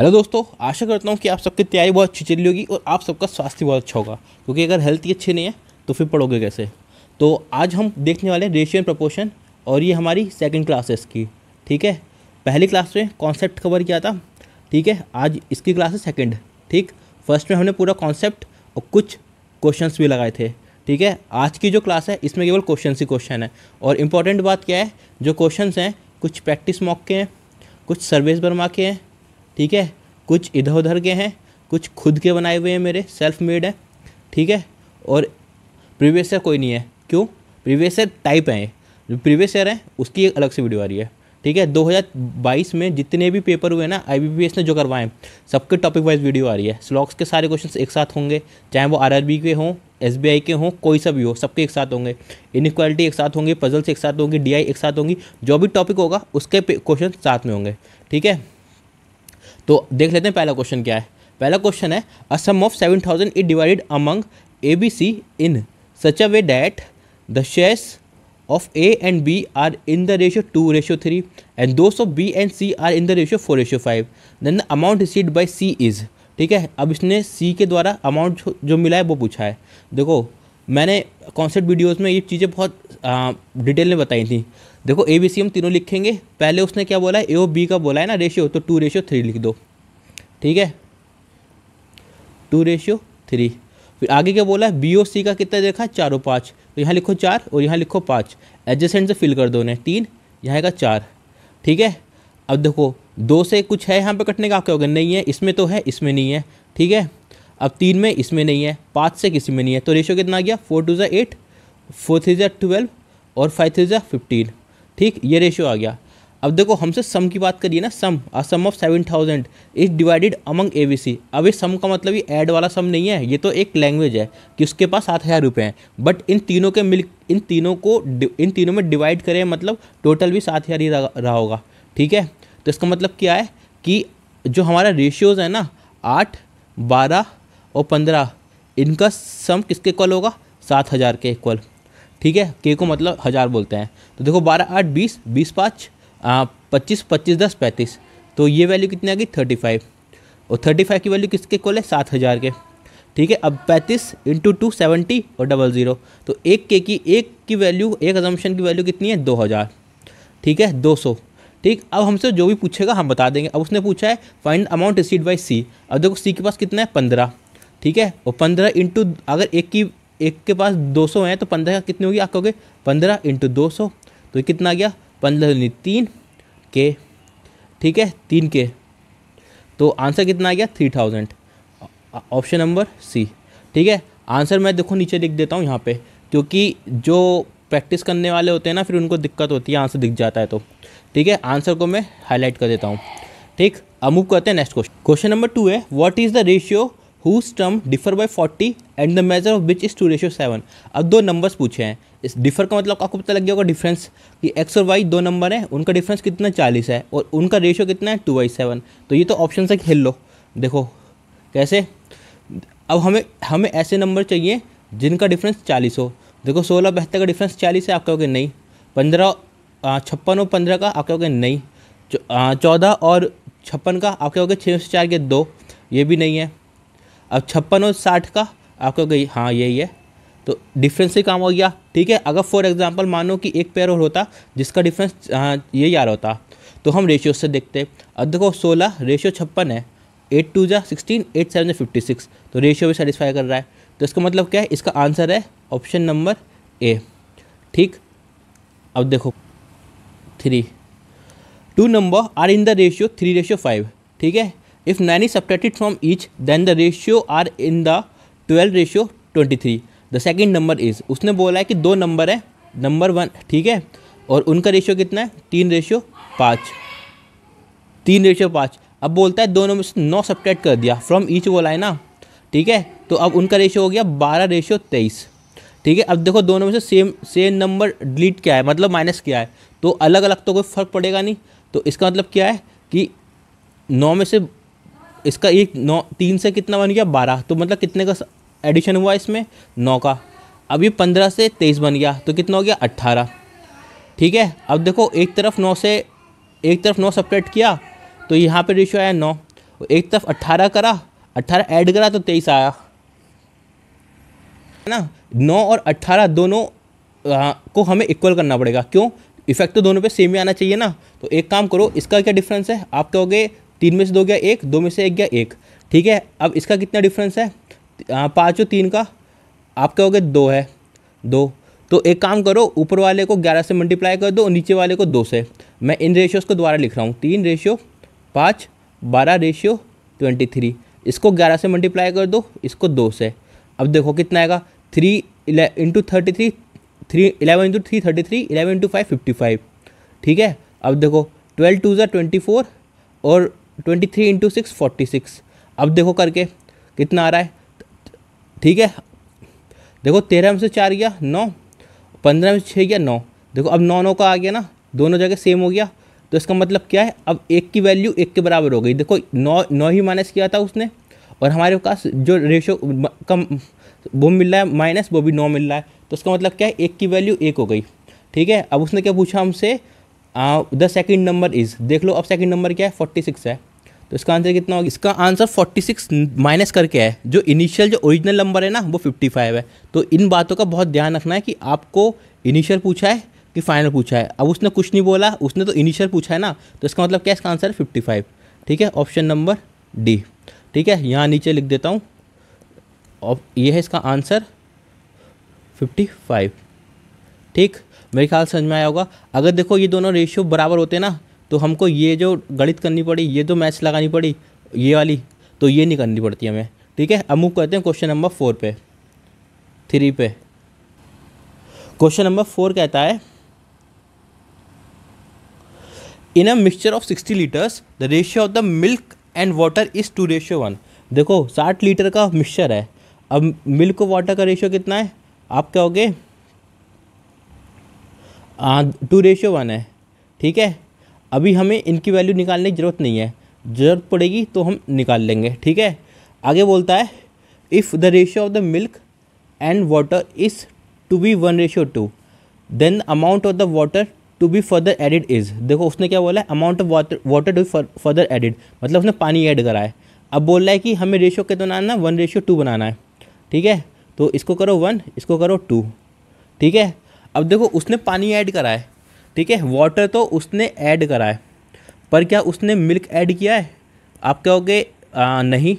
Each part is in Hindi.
हेलो दोस्तों आशा करता हूँ कि आप सबकी तैयारी बहुत अच्छी चली होगी और आप सबका स्वास्थ्य बहुत अच्छा होगा क्योंकि अगर हेल्थ ही अच्छी नहीं है तो फिर पढ़ोगे कैसे तो आज हम देखने वाले हैं रेशियो एंड प्रपोर्शन और ये हमारी सेकेंड क्लासेस की ठीक है पहली क्लास में कॉन्सेप्ट कवर किया था ठीक है आज इसकी क्लास है सेकेंड ठीक फर्स्ट में हमने पूरा कॉन्सेप्ट और कुछ क्वेश्चन भी लगाए थे ठीक है आज की जो क्लास है इसमें केवल क्वेश्चन ही क्वेश्चन है और इम्पॉर्टेंट बात क्या है जो क्वेश्चन हैं कुछ प्रैक्टिस मॉक के हैं कुछ सर्वेस बरमा के हैं ठीक है कुछ इधर उधर के हैं कुछ खुद के बनाए हुए हैं मेरे सेल्फ मेड है ठीक है और प्रीवियस ईयर कोई नहीं है क्यों प्रीवियस ईयर टाइप है जो प्रीवियस ईयर है उसकी एक अलग से वीडियो आ रही है ठीक है 2022 में जितने भी पेपर हुए ना आईबीपीएस ने जो करवाए सबके टॉपिक वाइज वीडियो आ रही है स्लॉक्स के सारे क्वेश्चंस एक साथ होंगे चाहे वो आर के हों एस के हों कोई सा भी हो सबके एक साथ होंगे इन एक साथ होंगी पजल्स एक साथ होंगी डी एक साथ होंगी जो भी टॉपिक होगा उसके क्वेश्चन साथ में होंगे ठीक है तो देख लेते हैं पहला क्वेश्चन क्या है पहला क्वेश्चन है a sum of seven thousand is divided among A B C in such a way that the shares of A and B are in the ratio two ratio three and दो सौ B and C are in the ratio four ratio five then the amount received by C is ठीक है अब इसने सी के द्वारा अमाउंट जो मिला है वो पूछा है देखो मैंने कॉन्सेप्ट वीडियोज में ये चीज़ें बहुत डिटेल में बताई थी देखो ए बी सी हम तीनों लिखेंगे पहले उसने क्या बोला है ए ओ बी का बोला है ना रेशियो तो टू रेशियो थ्री लिख दो ठीक है टू रेशियो थ्री फिर आगे क्या बोला है बी ओ सी का कितना देखा चारों पाँच तो यहाँ लिखो चार और यहाँ लिखो पाँच एडजस्टेंट से फिल कर दो उन्हें तीन यहाँ का चार ठीक है अब देखो दो से कुछ है यहाँ पे कटने का क्या अगर नहीं है इसमें तो है इसमें नहीं है ठीक है अब तीन में इसमें नहीं है पाँच से किसी में नहीं है तो रेशियो कितना आ गया फोर टू ज़ा एट फोर थ्री ज़ा ट्वेल्व और फाइव थ्री ज़ा फिफ्टीन ठीक ये रेशियो आ गया अब देखो हमसे सम की बात करिए ना सम आ sum of seven thousand is divided among A B C अब ये सम का मतलब ये ऐड वाला सम नहीं है ये तो एक लैंग्वेज है कि उसके पास सात हज़ार रुपये हैं बट इन तीनों के मिल इन तीनों को इन तीनों में डिवाइड करें मतलब टोटल भी सात हज़ार ही रहा होगा ठीक है तो इसका मतलब क्या है कि जो हमारा रेशियोज़ है ना आठ बारह और पंद्रह इनका सम किसके इक्वल होगा सात हज़ार के इक्वल ठीक है के को मतलब हज़ार बोलते हैं तो देखो बारह आठ बीस बीस पाँच पच्चीस पच्चीस दस पैंतीस तो ये वैल्यू कितनी आ गई थर्टी फाइव और थर्टी फाइव की वैल्यू किसके कॉल है सात हज़ार के ठीक है अब पैंतीस इंटू टू सेवेंटी और डबल ज़ीरो तो एक के की एक की वैल्यू एक अजम्पन की वैल्यू कितनी है दो हज़ार ठीक है दो सौ ठीक अब हमसे जो भी पूछेगा हम बता देंगे अब उसने पूछा है find amount received by C अब देखो सी के पास कितना है पंद्रह ठीक है और पंद्रह इंटू अगर एक की एक के पास दो सौ हैं तो पंद्रह कितनी होगी आप कहोगे पंद्रह इंटू दो सौ तो कितना आ गया पंद्रह तीन के ठीक है तीन के तो आंसर कितना आ गया three thousand option number C ठीक है आंसर मैं देखो नीचे लिख देता हूँ यहाँ पे क्योंकि जो प्रैक्टिस करने वाले होते हैं ना फिर उनको दिक्कत होती है आंसर दिख जाता है तो ठीक है आंसर को मैं हाईलाइट कर देता हूँ ठीक अमूव करते हैं next question question number two है what is the ratio whose term differ by 40 and the measure of which is two ratio seven अब दो नंबर्स पूछे हैं इस डिफर का मतलब आपको पता लग गया होगा डिफरेंस कि एक्स और वाई दो नंबर हैं उनका डिफरेंस कितना चालीस है और उनका रेशियो कितना है टू बाई सेवन तो ये तो ऑप्शन से खेल लो देखो कैसे अब हमें हमें ऐसे नंबर चाहिए जिनका डिफरेंस चालीस हो देखो सोलह बहत्तर का डिफरेंस चालीस है आप कहोगे नहीं पंद्रह छप्पन और पंद्रह का आप कहोगे नहीं चौदह और छप्पन का आप कहोगे छः से चार के दो ये भी नहीं है अब छप्पन और साठ का आपको गई हाँ यही है तो डिफरेंस से काम हो गया ठीक है अगर फॉर एग्जांपल मानो कि एक पेयर और होता जिसका डिफरेंस ये यार होता तो हम रेशियो से देखते अब देखो सोलह रेशियो छप्पन है एट टू जा सिक्सटीन एट सेवन जो फिफ्टी सिक्स तो रेशियो भी सेटिस्फाई कर रहा है तो इसका मतलब क्या है इसका आंसर है ऑप्शन नंबर ए ठीक अब देखो three two number are in the ratio three ratio five ठीक है if nine is is from each then the ratio are in the twelve ratio twenty three the second number is उसने बोला है कि दो नंबर है नंबर वन ठीक है और उनका रेशियो कितना है तीन रेशियो पाँच तीन रेशियो पाँच अब बोलता है दोनों में से नौ सब्ट्रैक्ट कर दिया फ्रॉम ईच बोला है ना ठीक है तो अब उनका रेशियो हो गया बारह रेशियो तेईस ठीक है अब देखो दोनों में से सेम सेम नंबर डिलीट क्या है मतलब माइनस क्या है तो अलग अलग तो कोई फ़र्क पड़ेगा नहीं तो इसका मतलब क्या है कि नौ में से इसका एक नौ तीन से कितना बन गया बारह तो मतलब कितने का एडिशन हुआ इसमें नौ का अब ये पंद्रह से तेईस बन गया तो कितना हो गया अट्ठारह ठीक है अब देखो एक तरफ नौ से एक तरफ नौ सपरेट किया तो यहाँ पे रेशियो आया नौ एक तरफ अट्ठारह करा अट्ठारह ऐड करा तो तेईस आया है ना नौ और अट्ठारह दोनों आ, को हमें इक्वल करना पड़ेगा क्यों इफेक्ट तो दोनों पे सेम ही आना चाहिए ना तो एक काम करो इसका क्या डिफरेंस है आप कहोगे तीन में से दो गया एक दो में से एक गया एक ठीक है अब इसका कितना डिफरेंस है पाँच और तीन का आप कहोगे दो है दो तो एक काम करो ऊपर वाले को ग्यारह से मल्टीप्लाई कर दो और नीचे वाले को दो से मैं इन रेशियोज़ को दोबारा लिख रहा हूँ तीन रेशियो पाँच बारह रेशियो ट्वेंटी थ्री इसको ग्यारह से मल्टीप्लाई कर दो इसको दो से अब देखो कितना आएगा three into thirty three three eleven into three thirty three eleven into five fifty five ठीक है अब देखो ट्वेल्व टू ज़ा ट्वेंटी फोर और twenty three into six forty six अब देखो करके कितना आ रहा है ठीक है देखो तेरह में से चार गया नौ पंद्रह में से छः गया नौ देखो अब नौ नौ का आ गया ना दोनों जगह सेम हो गया तो इसका मतलब क्या है अब एक की वैल्यू एक के बराबर हो गई देखो नौ नौ ही माइनस किया था उसने और हमारे पास जो रेशो कम वो मिल रहा है माइनस वो भी नौ मिल रहा है तो इसका मतलब क्या है एक की वैल्यू एक हो गई ठीक है अब उसने क्या पूछा हमसे द सेकंड नंबर इज़ देख लो अब सेकंड नंबर क्या है फोर्टी सिक्स है तो इसका आंसर कितना होगा इसका आंसर 46 माइनस करके है जो इनिशियल जो ओरिजिनल नंबर है ना वो 55 है तो इन बातों का बहुत ध्यान रखना है कि आपको इनिशियल पूछा है कि फाइनल पूछा है अब उसने कुछ नहीं बोला उसने तो इनिशियल पूछा है ना तो इसका मतलब क्या इसका आंसर फिफ्टी फाइव ठीक है ऑप्शन नंबर डी ठीक है यहाँ नीचे लिख देता हूँ यह है इसका आंसर फिफ्टी फाइव ठीक मेरे ख्याल समझ में आया होगा अगर देखो ये दोनों रेशियो बराबर होते ना तो हमको ये जो गणित करनी पड़ी ये तो मैच लगानी पड़ी ये वाली तो ये नहीं करनी पड़ती हमें ठीक है अमुक कहते हैं क्वेश्चन नंबर फोर पे थ्री पे क्वेश्चन नंबर फोर कहता है in a mixture of sixty litres the ratio of the milk and water is two ratio one देखो साठ लीटर का मिक्सचर है अब मिल्क और वाटर का रेशियो कितना है आप क्या हो गए टू रेशियो वन है ठीक है अभी हमें इनकी वैल्यू निकालने की ज़रूरत नहीं है ज़रूरत पड़ेगी तो हम निकाल लेंगे ठीक है आगे बोलता है if the ratio of the milk and water is to be one ratio two then amount of the water to be further added is देखो उसने क्या बोला है amount of water water to further added मतलब उसने पानी ऐड करा है अब बोल रहा है कि हमें रेशो कितना बनाना वन रेशियो टू बनाना है ठीक है तो इसको करो वन इसको करो टू ठीक है अब देखो उसने पानी ऐड करा है ठीक है वाटर तो उसने ऐड करा है पर क्या उसने मिल्क ऐड किया है आप कहोगे नहीं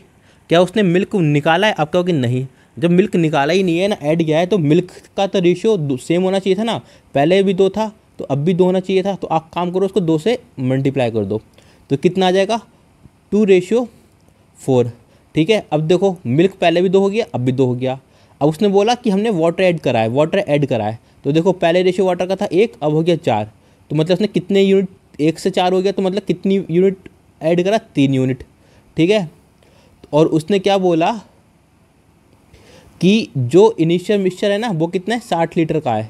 क्या उसने मिल्क निकाला है आप कहोगे नहीं जब मिल्क निकाला ही नहीं है ना ऐड किया है तो मिल्क का तो रेशियो सेम होना चाहिए था ना पहले भी दो था तो अब भी दो होना चाहिए था तो आप काम करो उसको दो से मल्टीप्लाई कर दो तो कितना आ जाएगा टू रेशियो फोर ठीक है अब देखो मिल्क पहले भी दो हो गया अब भी दो हो गया अब उसने बोला कि हमने वाटर ऐड करा है वाटर ऐड करा है तो देखो पहले रेशियो वाटर का था एक अब हो गया चार तो मतलब उसने कितने यूनिट एक से चार हो गया तो मतलब कितनी यूनिट ऐड करा तीन यूनिट ठीक है और उसने क्या बोला कि जो इनिशियल मिक्सचर है ना वो कितना है साठ लीटर का है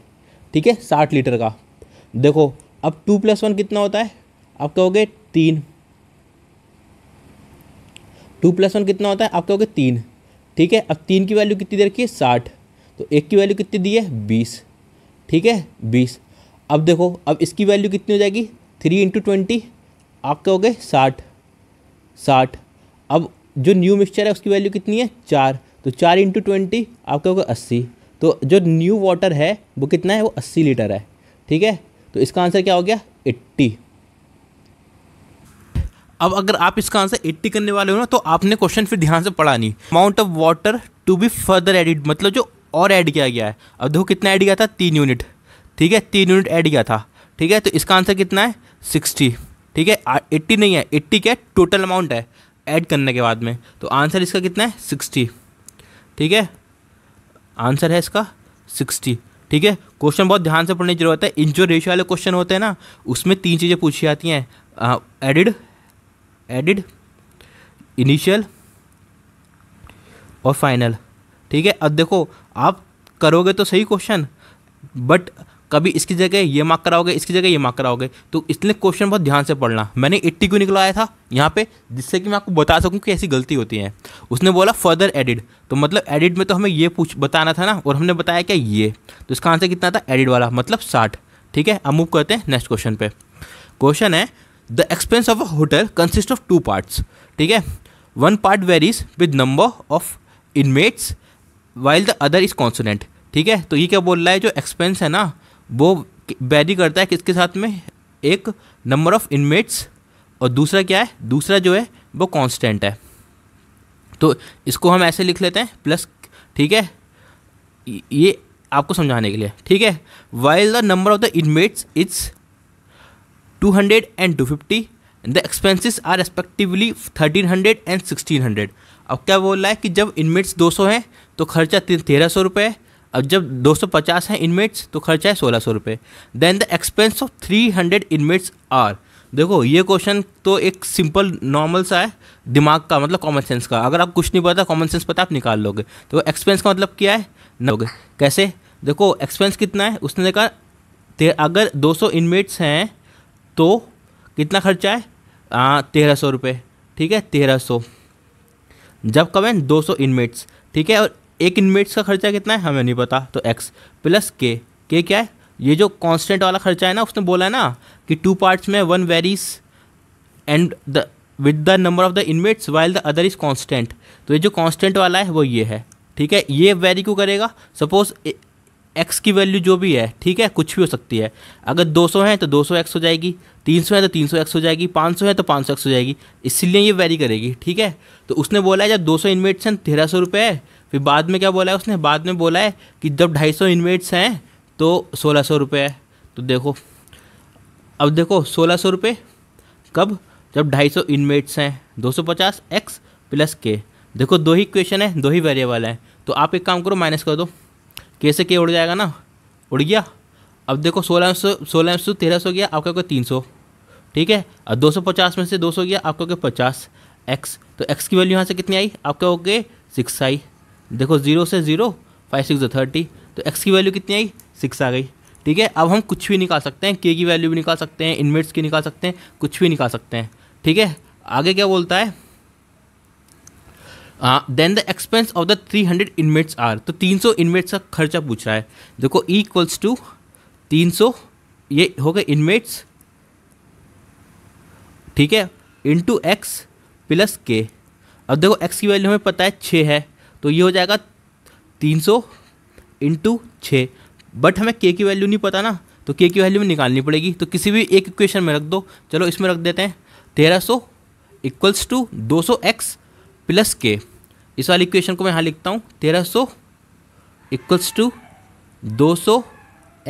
ठीक है साठ लीटर का देखो अब टू प्लस वन कितना होता है आप कहोगे तीन टू प्लस वन कितना होता है आप कहोगे तीन ठीक है अब तीन की वैल्यू कितनी दे रखी है साठ तो एक की वैल्यू कितनी दी है बीस ठीक है बीस अब देखो अब इसकी वैल्यू कितनी हो जाएगी थ्री इंटू ट्वेंटी आपके हो गए साठ साठ अब जो न्यू मिक्सचर है उसकी वैल्यू कितनी है चार तो चार इंटू ट्वेंटी आपके हो गए अस्सी तो जो न्यू वाटर है वो कितना है वो अस्सी लीटर है ठीक है तो इसका आंसर क्या हो गया एट्टी अब अगर आप इसका आंसर एट्टी करने वाले हो ना तो आपने क्वेश्चन फिर ध्यान से पढ़ा नहीं amount of water to be further added मतलब जो और ऐड किया गया है अब देखो कितना ऐड किया था तीन यूनिट ठीक है तीन यूनिट ऐड किया था ठीक है तो इसका आंसर कितना है सिक्सटी ठीक है एट्टी नहीं है एट्टी क्या टोटल अमाउंट है ऐड करने के बाद में तो आंसर इसका कितना है सिक्सटी ठीक है आंसर है इसका सिक्सटी ठीक है क्वेश्चन बहुत ध्यान से पढ़ने की जरूरत है इन जो रेशियो वाले क्वेश्चन होते हैं ना उसमें तीन चीज़ें पूछी जाती हैं एडिड एडिड इनिशियल और फाइनल ठीक है अब देखो आप करोगे तो सही क्वेश्चन बट कभी इसकी जगह ये मार्क कराओगे इसकी जगह ये मार्क कराओगे तो इसलिए क्वेश्चन बहुत ध्यान से पढ़ना मैंने एट्टी क्यों निकलवाया था यहाँ पे जिससे कि मैं आपको बता सकूँ कि ऐसी गलती होती है उसने बोला फर्दर एडिट तो मतलब एडिट में तो हमें ये पूछ बताना था ना और हमने बताया क्या ये तो इसका आंसर कितना था एडिट वाला मतलब साठ ठीक है अब मूव करते हैं नेक्स्ट क्वेश्चन पे क्वेश्चन है the expense of a hotel consist of two parts ठीक है one part varies with number of inmates while the other is constant ठीक है तो ये क्या बोल रहा है जो एक्सपेंस है ना वो बैरी करता है किसके साथ में एक नंबर ऑफ इनमेट्स और दूसरा क्या है दूसरा जो है वो कांस्टेंट है तो इसको हम ऐसे लिख लेते हैं प्लस ठीक है ये आपको समझाने के लिए ठीक है while the number of the inmates it's two hundred and two fifty the expenses are respectively thirteen hundred and sixteen hundred अब क्या बोल रहा है कि जब इनमेट्स दो सौ हैं तो खर्चा तेरह सौ रुपये अब जब 250 हैं इनमेट्स तो खर्चा है सोलह सौ रुपये then the expense of 300 inmates are देखो ये क्वेश्चन तो एक सिंपल नॉर्मल सा है दिमाग का मतलब कॉमन सेंस का अगर आप कुछ नहीं पता कॉमन सेंस पता आप निकाल लोगे तो एक्सपेंस का मतलब क्या है लोगे कैसे देखो एक्सपेंस कितना है उसने देखा अगर 200 इनमेट्स हैं तो कितना खर्चा है तेरह सौ रुपये ठीक है तेरह सौ जब कमें सौ इनमेट्स ठीक है और एक इनमेट्स का खर्चा कितना है हमें नहीं पता तो एक्स प्लस के के क्या है ये जो कांस्टेंट वाला खर्चा है ना उसने बोला है ना कि टू पार्ट्स में one varies and the with the number of the inmates while the other is constant तो ये जो कांस्टेंट वाला है वो ये है ठीक है ये वेरी क्यों करेगा सपोज एक्स की वैल्यू जो भी है ठीक है कुछ भी हो सकती है अगर 200 है तो 200 एक्स हो जाएगी 300 है तो 300 एक्स हो जाएगी 500 है तो 500 एक्स हो जाएगी इसलिए ये वेरी करेगी ठीक है तो उसने बोला है जब 200 इनमेट्स हैं तेरह सौ रुपये है फिर बाद में क्या बोला है उसने बाद में बोला है कि जब ढाई सौ इन्वेट्स हैं तो सोलह सौ रुपये है तो देखो अब देखो सोलह सौ रुपये कब जब ढाई सौ इन्वेट्स हैं दो सौ पचास एक्स प्लस के देखो दो ही क्वेश्चन है दो ही वेरिएबल हैं तो आप एक काम करो माइनस कर दो के से के उड़ जाएगा ना उड़ गया अब देखो सोलह सौ सोलह सौ तेरह सौ गया आपका कोई तीन सौ ठीक है और दो सौ पचास में से दो सौ गया आपका कोई पचास एक्स तो एक्स की वैल्यू यहाँ से कितनी आई आपका गए सिक्स आई देखो ज़ीरो से ज़ीरो फाइव सिक्स थर्टी तो एक्स की वैल्यू कितनी आई सिक्स आ गई ठीक है अब हम कुछ भी निकाल सकते हैं के की वैल्यू भी निकाल सकते हैं इनमेट्स की निकाल सकते हैं कुछ भी निकाल सकते हैं ठीक है आगे क्या बोलता है then the expense of the three hundred inmates are तो तीन सौ इनमेट्स का खर्चा पूछ रहा है देखो इक्वल्स टू तीन सौ ये हो गए इनमेट्स ठीक है इंटू एक्स प्लस के अब देखो एक्स की वैल्यू हमें पता है छः है तो ये हो जाएगा तीन सौ इंटू छः बट हमें के की वैल्यू नहीं पता ना तो के की वैल्यू निकालनी पड़ेगी तो किसी भी एक इक्वेशन में रख दो चलो इसमें रख देते हैं तेरह सौ इक्वल्स टू दो सौ एक्स प्लस के इस वाली इक्वेशन को मैं यहाँ लिखता हूँ तेरह सौ इक्वल्स टू दो सौ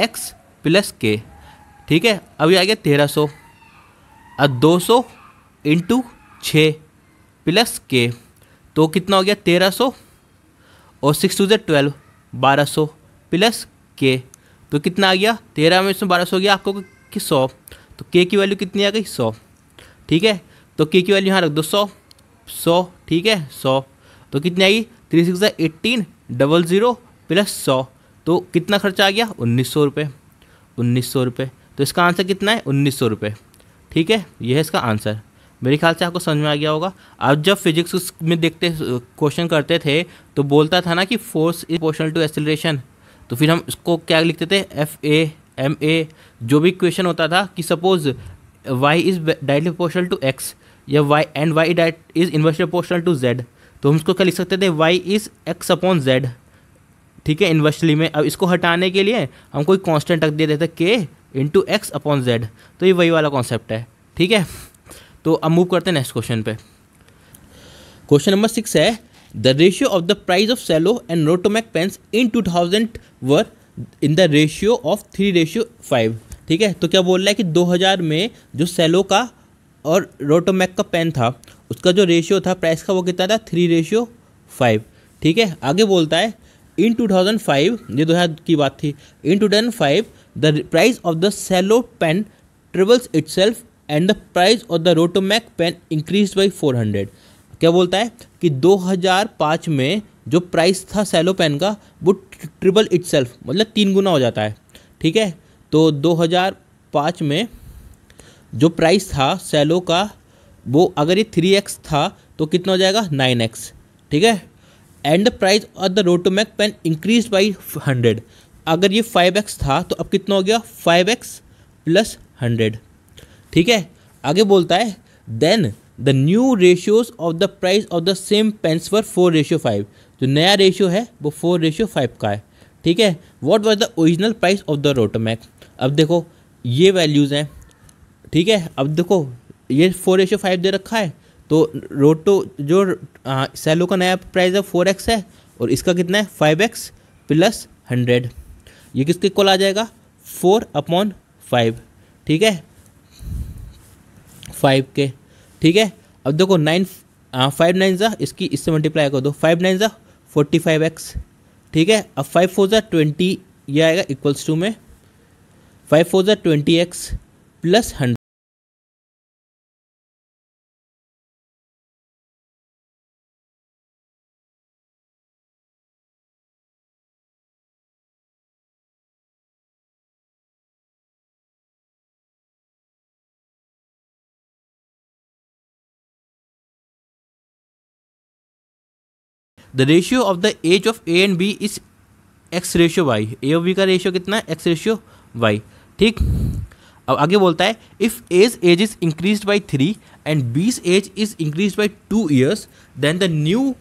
एक्स प्लस के ठीक है अभी आ गया तेरह सौ और दो सौ इंटू छः प्लस के तो कितना हो गया तेरह सौ और सिक्स टू जेड ट्वेल्व बारह सौ प्लस के तो कितना आ गया तेरह में इसमें बारह सौ गया आपको कि सौ तो के की वैल्यू कितनी आ गई सौ ठीक है तो के की वैल्यू यहाँ रख दो सौ सौ ठीक है सौ तो कितनी आएगी three six eighteen double zero plus सौ तो कितना खर्चा आ गया उन्नीस सौ रुपये उन्नीस सौ रुपये तो इसका आंसर कितना है उन्नीस सौ रुपये ठीक है यह है इसका आंसर मेरे ख्याल से आपको समझ में आ गया होगा आप जब फिजिक्स में देखते क्वेश्चन करते थे तो बोलता था ना कि force is proportional to acceleration तो फिर हम इसको क्या लिखते थे एफ ए एम ए जो भी क्वेश्चन होता था कि suppose Y is directly proportional to X या Y and Y is inversely proportional to Z तो हम इसको क्या लिख सकते थे Y is X upon Z ठीक है इन्वर्सली में अब इसको हटाने के लिए हम कोई कॉन्स्टेंट रख दे देते के इंटू एक्स अपॉन जेड तो ये वही वाला कॉन्सेप्ट है ठीक है तो अब मूव करते हैं नेक्स्ट क्वेश्चन पे क्वेश्चन नंबर सिक्स है the ratio of the price of Cello and Rotomac pens in two thousand were in the ratio of three ratio five ठीक है तो क्या बोल रहा है कि 2000 में जो सेलो का और रोटोमैक का पेन था उसका जो रेशियो था प्राइस का वो कितना था थ्री रेशियो फाइव ठीक है आगे बोलता है इन 2005 ये दो हजार की बात थी in 2005 the price of the Cello pen triples itself and the price of the Rotomac pen increase by four hundred क्या बोलता है कि 2005 में जो प्राइस था सेलो पेन का वो ट्रिपल इट मतलब तीन गुना हो जाता है ठीक है तो 2005 में जो प्राइस था सेलो का वो अगर ये थ्री एक्स था तो कितना हो जाएगा नाइन एक्स ठीक है and the price of the Rotomac pen increase by hundred अगर ये फाइव एक्स था तो अब कितना हो गया फाइव एक्स प्लस हंड्रेड ठीक है आगे बोलता है then the new ratios of the price of the same pens for four ratio five जो नया रेशियो है वो फोर रेशियो फाइव का है ठीक है what was the original price of the Rotomac अब देखो ये वैल्यूज़ हैं ठीक है अब देखो ये फोर रेशियो फाइव दे रखा है तो रोटो जो आ, सैलो का नया प्राइस है फोर एक्स है और इसका कितना है फाइव एक्स प्लस हंड्रेड ये किसके कॉल आ जाएगा फोर अपॉन फाइव ठीक है फाइव के ठीक है अब देखो नाइन फाइव नाइन ज़ा इसकी इससे मल्टीप्लाई कर दो फाइव नाइन ज़ा फोर्टी फाइव एक्स ठीक है अब फाइव फोर ज़ा ट्वेंटी ये आएगा इक्वल्स टू में फाइव फोर ज़ा twenty X plus hundred the ratio of the age of A and B is X ratio Y A of B का रेशियो कितना है एक्स रेशियो वाई ठीक अब आगे बोलता है if age age is increase by three and बीस age is increase by two years then the new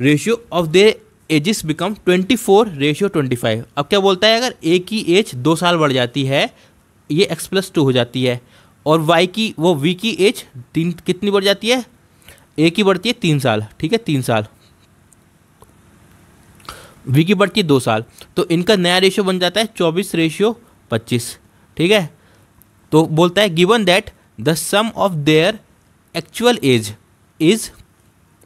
ratio of they ages become twenty four ratio twenty five अब क्या बोलता है अगर ए की एज दो साल बढ़ जाती है ये एक्स प्लस टू हो जाती है और वाई की वो वी की एज तीन कितनी बढ़ जाती है ए की बढ़ती है तीन साल ठीक है तीन साल विकी बढ़ती है दो साल तो इनका नया रेशियो बन जाता है चौबीस रेशियो पच्चीस ठीक है तो बोलता है given that the sum of their actual age is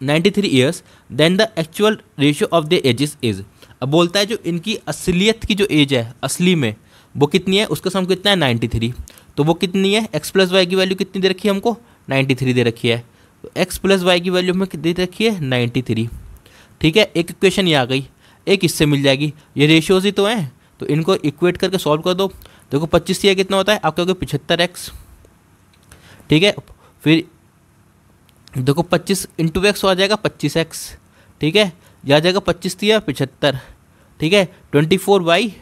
ninety three years then the actual ratio of the ages is अब बोलता है जो इनकी असलियत की जो एज है असली में वो कितनी है उसका सम कितना है नाइन्टी थ्री तो वो कितनी है एक्स प्लस वाई की वैल्यू कितनी दे रखी है हमको नाइन्टी थ्री दे रखी है तो एक्स प्लस वाई की वैल्यू हमें कितनी दे रखी है नाइन्टी थ्री ठीक है एक इक्वेशन ये आ गई एक इससे मिल जाएगी ये रेशियोज ही तो हैं तो इनको इक्वेट करके सॉल्व कर दो देखो पच्चीस सी कितना होता है आपका होगा पिछहत्तर एक्स ठीक है फिर देखो पच्चीस इंटू एक्स आ जाएगा पच्चीस एक्स ठीक है यह आ जाएगा पच्चीस दिया पिछहत्तर ठीक है ट्वेंटी फोर वाई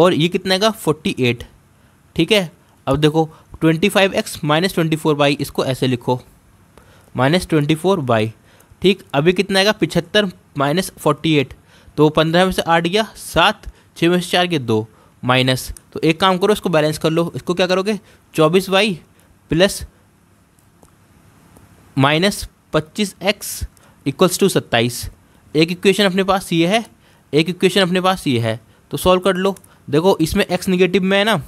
और ये कितना आएगा फोर्टी एट ठीक है अब देखो twenty five x minus twenty four y इसको ऐसे लिखो माइनस ट्वेंटी फोर वाई ठीक अभी कितना आएगा पिछहत्तर माइनस फोर्टी एट तो पंद्रह में से आठ गया सात छः में से चार गया दो माइनस तो एक काम करो इसको बैलेंस कर लो इसको क्या करोगे चौबीस वाई प्लस माइनस पच्चीस एक्स इक्वल्स टू सत्ताईस एक इक्वेशन अपने पास ये है एक इक्वेशन अपने पास ये है तो सॉल्व कर लो देखो इसमें एक्स निगेटिव में है ना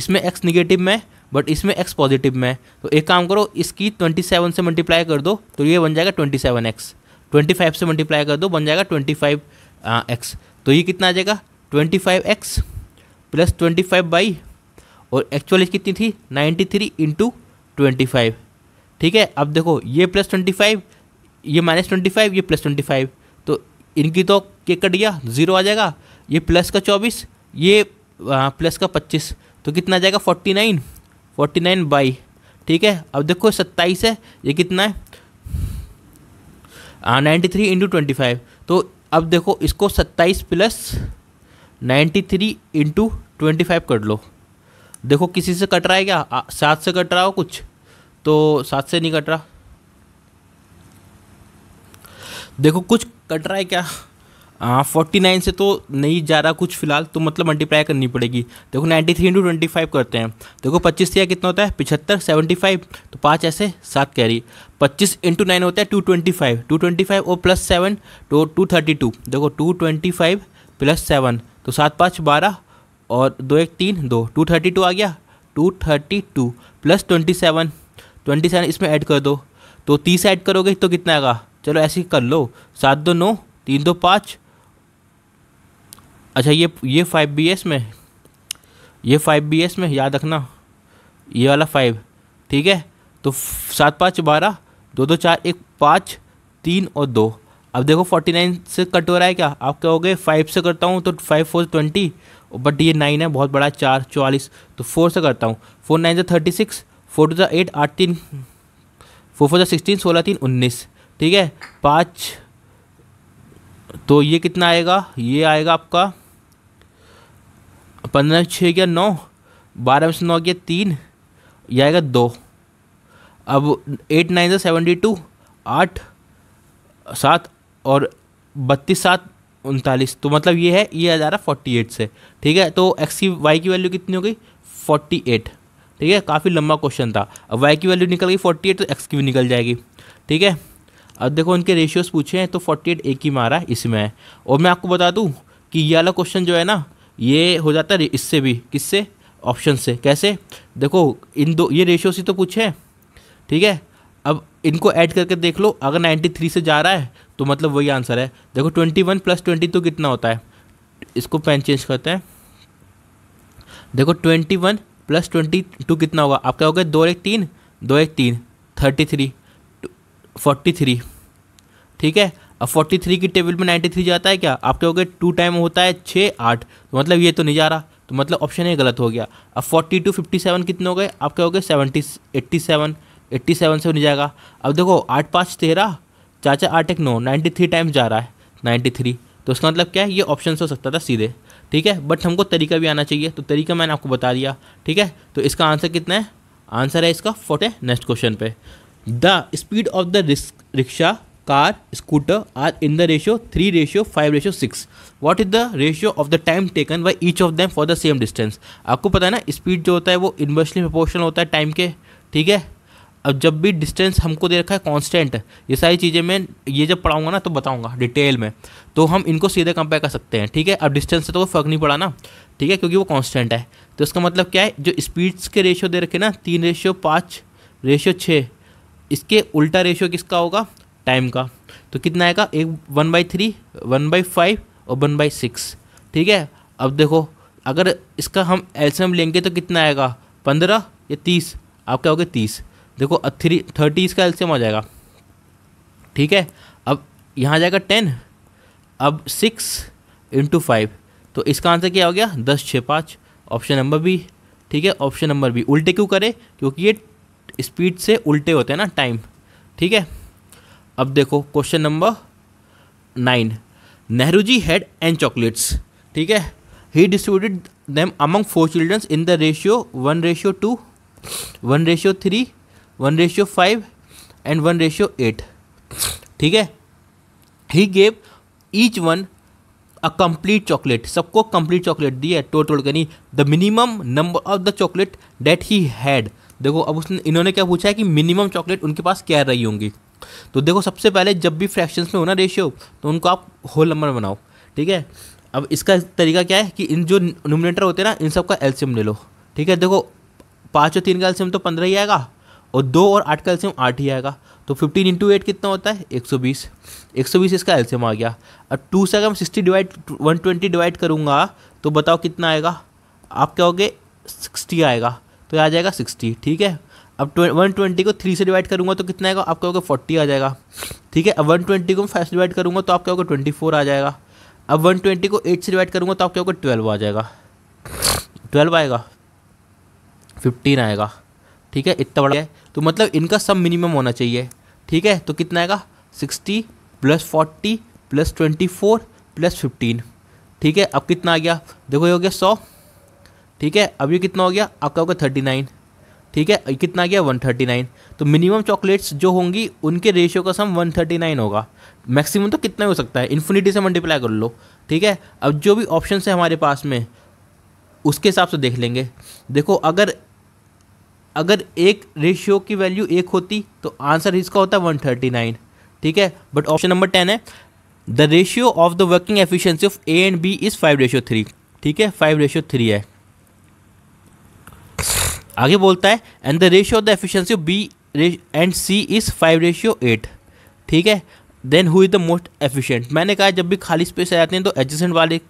इसमें एक्स निगेटिव में बट इसमें एक्स पॉजिटिव में है तो एक काम करो इसकी ट्वेंटी सेवन से मल्टीप्लाई कर दो तो ये बन जाएगा twenty seven x twenty five से मल्टीप्लाई कर दो बन जाएगा ट्वेंटी फाइव एक्स हाँ, तो ये कितना आ जाएगा twenty five x plus twenty five by और एक्चुअल एज कितनी थी ninety three into twenty five ठीक है अब देखो ये प्लस ट्वेंटी फाइव ये माइनस ट्वेंटी फाइव ये प्लस ट्वेंटी फाइव तो इनकी तो के कट गया ज़ीरो आ जाएगा ये प्लस का चौबीस ये प्लस का पच्चीस तो कितना आ जाएगा forty nine forty nine by ठीक है अब देखो सत्ताईस है ये कितना है ninety three into twenty five तो अब देखो इसको 27 plus 93 three into twenty five कर लो देखो किसी से कट रहा है क्या सात से कट रहा हो कुछ तो सात से नहीं कट रहा देखो कुछ कट रहा है क्या फोर्टी हाँ, नाइन से तो नहीं जा रहा कुछ फिलहाल तो मतलब मल्टीप्लाई करनी पड़ेगी देखो ninety three into twenty five करते हैं देखो पच्चीस से कितना होता है पिछहत्तर सेवेंटी फाइव तो पाँच ऐसे सात कैरी पच्चीस इंटू नाइन होता है two twenty five two twenty five और प्लस सेवन तो टू थर्टी टू देखो two twenty five plus seven तो सात पाँच बारह और दो एक तीन दो टू थर्टी टू आ गया two thirty two plus twenty seven twenty seven इसमें ऐड कर दो तो तीस ऐड करोगे तो कितना आएगा चलो ऐसे ही कर लो सात दो नौ तीन दो पाँच अच्छा ये ये फाइव बी एस में ये फाइव बी एस में याद रखना ये वाला फाइव ठीक है तो सात पाँच बारह दो दो चार एक पाँच तीन और दो अब देखो फोर्टी नाइन से कट हो रहा है क्या आप क्या हो गए फाइव से करता हूँ तो फाइव फोर ट्वेंटी बट ये नाइन है बहुत बड़ा चार चौवालीस तो फोर से करता हूँ फोर नाइन से thirty six four two eight आठ तीन फोर फोर सिक्सटीन सोलह तीन उन्नीस ठीक है पाँच तो ये कितना आएगा ये आएगा आपका पंद्रह छः गया नौ बारह में से नौ गया तीन यह आएगा दो अब एट नाइन से सेवेंटी टू आठ सात और बत्तीस सात उनतालीस तो मतलब ये है ये आ जा रहा फोर्टी एट से ठीक है तो एक्स की वाई की वैल्यू कितनी हो गई फोर्टी एट ठीक है काफ़ी लंबा क्वेश्चन था अब वाई की वैल्यू निकल गई फोर्टी एट तो एक्स की भी निकल जाएगी ठीक है अब देखो उनके रेशियोज पूछे हैं तो फोर्टी एट एक ही मारा इसमें है और मैं आपको बता दूँ कि ये वाला क्वेश्चन जो है ना ये हो जाता है इससे भी किससे ऑप्शन से कैसे देखो इन दो ये रेशियो से तो पूछे ठीक है अब इनको ऐड करके देख लो अगर 93 से जा रहा है तो मतलब वही आंसर है देखो 21 वन प्लस ट्वेंटी तो कितना होता है इसको पेन चेंज करते हैं देखो 21 वन प्लस ट्वेंटी टू कितना होगा आप क्या हो गया दो एक तीन दो एक तीन थर्टी थ्री फोर्टी थ्री ठीक है अब 43 की टेबल में 93 जाता है क्या आपके हो गए टू टाइम होता है छः आठ तो मतलब ये तो नहीं जा रहा तो मतलब ऑप्शन ए गलत हो गया अब 42 सेवन कितने हो गए आपके हो गए सेवन एट्टी सेवन से नहीं जाएगा अब देखो आठ पाँच तेरह चाचा आठ एक नौ नाइन्टी थ्री टाइम्स जा रहा है नाइन्टी थ्री तो उसका मतलब क्या है ये ऑप्शन हो सकता था सीधे ठीक है बट हमको तरीका भी आना चाहिए तो तरीका मैंने आपको बता दिया ठीक है तो इसका आंसर कितना है आंसर है इसका फोटे नेक्स्ट क्वेश्चन पे the speed of the rickshaw car scooter are in the ratio three ratio five ratio six what is the ratio of the time taken by each of them for the same distance आपको पता है ना स्पीड जो होता है वो इन्वर्सली प्रोपोर्शनल होता है टाइम के ठीक है अब जब भी डिस्टेंस हमको दे रखा है कांस्टेंट ये सारी चीज़ें मैं ये जब पढ़ाऊंगा ना तो बताऊंगा डिटेल में तो हम इनको सीधे कंपेयर कर सकते हैं ठीक है अब डिस्टेंस से तो कोई फ़र्क नहीं पड़ा ना ठीक है क्योंकि वो कांस्टेंट है तो इसका मतलब क्या है जो स्पीड्स के रेशियो दे रखे ना तीन रेशियो पाँच रेशियो छः इसके उल्टा रेशियो किसका होगा टाइम का तो कितना आएगा एक one by three one by five और वन बाई सिक्स ठीक है अब देखो अगर इसका हम एल्सियम लेंगे तो कितना आएगा पंद्रह या तीस आप क्या हो गया तीस देखो थ्री थर्टी इसका एल्सियम आ जाएगा ठीक है अब यहाँ जाएगा टेन अब सिक्स इंटू फाइव तो इसका आंसर क्या हो गया दस छः पाँच ऑप्शन नंबर बी ठीक है ऑप्शन नंबर बी उल्टे क्यों करें क्योंकि ये स्पीड से उल्टे होते हैं ना टाइम ठीक है अब देखो question number nine Nehru ji had and chocolates ठीक है he distributed them among four childrens in the ratio one ratio two one ratio three one ratio five and one ratio eight ठीक है he gave each one a complete chocolate सबको कंप्लीट चॉकलेट दी है टोटल यानी the minimum number of the chocolate that he had देखो अब उसने इन्होंने क्या पूछा है कि मिनिमम चॉकलेट उनके पास क्या रही होंगी तो देखो सबसे पहले जब भी फ्रैक्शंस में हो ना रेशियो तो उनको आप होल नंबर बनाओ ठीक है अब इसका तरीका क्या है कि इन जो नोमिनेटर होते हैं ना इन सब का एल्सियम ले लो ठीक है देखो पाँच और तीन का एल्सियम तो पंद्रह ही आएगा और दो और आठ का एल्सियम आठ ही आएगा तो फिफ्टीन इंटू एट कितना होता है एक सौ बीस एक सौ बीस इसका एल्सियम आ गया अब टू से अगर मैं sixty divide one twenty divide करूँगा तो बताओ कितना आएगा आप क्या होगे सिक्सटी आएगा तो आ जाएगा सिक्सटी ठीक है अब वन ट्वेंटी को थ्री से डिवाइड करूँगा तो कितना आएगा आपका होगा फोर्टी आ जाएगा ठीक है अब वन ट्वेंटी को फाइव से डिवाइड करूँगा तो आपका होगा ट्वेंटी फोर आ जाएगा अब वन ट्वेंटी को एट से डिवाइड करूँगा तो आपका होगा ट्वेल्व आ जाएगा ट्वेल्व आएगा फिफ्टीन आएगा ठीक है इतना बड़ा है तो मतलब इनका सब मिनिमम होना चाहिए ठीक है तो कितना आएगा sixty plus forty plus twenty four plus fifteen ठीक है अब कितना आ गया देखो ये हो गया सौ ठीक है अब ये कितना हो गया आपका होगा थर्टी नाइन ठीक है कितना गया 139 तो मिनिमम चॉकलेट्स जो होंगी उनके रेशियो का सम 139 होगा मैक्सिमम तो कितना हो सकता है इन्फिनिटी से मल्टीप्लाई कर लो ठीक है अब जो भी ऑप्शन है हमारे पास में उसके हिसाब से देख लेंगे देखो अगर अगर एक रेशियो की वैल्यू एक होती तो आंसर इसका होता है नाइन ठीक है बट ऑप्शन नंबर टेन है the ratio of the working efficiency of A and B is five ratio three ठीक है फाइव रेशियो थ्री है आगे बोलता है and the ratio of the efficiency B and C is five ratio eight ठीक है then who is the most efficient मैंने कहा जब भी खाली स्पेस आ जाती हैं तो एडजस्टेंट वाले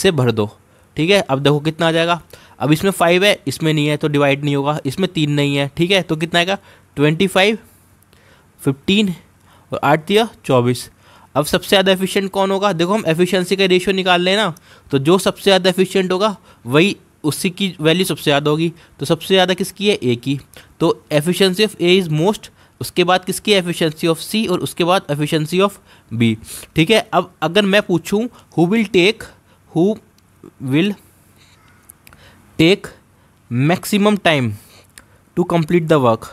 से भर दो ठीक है अब देखो कितना आ जाएगा अब इसमें फाइव है इसमें नहीं है तो डिवाइड नहीं होगा इसमें तीन नहीं है ठीक है तो कितना आएगा ट्वेंटी फाइव फिफ्टीन और आठ दिया चौबीस अब सबसे ज़्यादा एफिशिएंट कौन होगा देखो हम एफिशिएंसी का रेशियो निकाल लेना तो जो सबसे ज़्यादा एफिशिएंट होगा वही उसी की वैल्यू सबसे ज़्यादा होगी तो सबसे ज़्यादा किसकी है ए की तो efficiency of A is most उसके बाद किसकी एफिशिएंसी ऑफ सी और उसके बाद एफिशिएंसी ऑफ बी ठीक है अब अगर मैं पूछूं who will take who will take maximum time to complete the work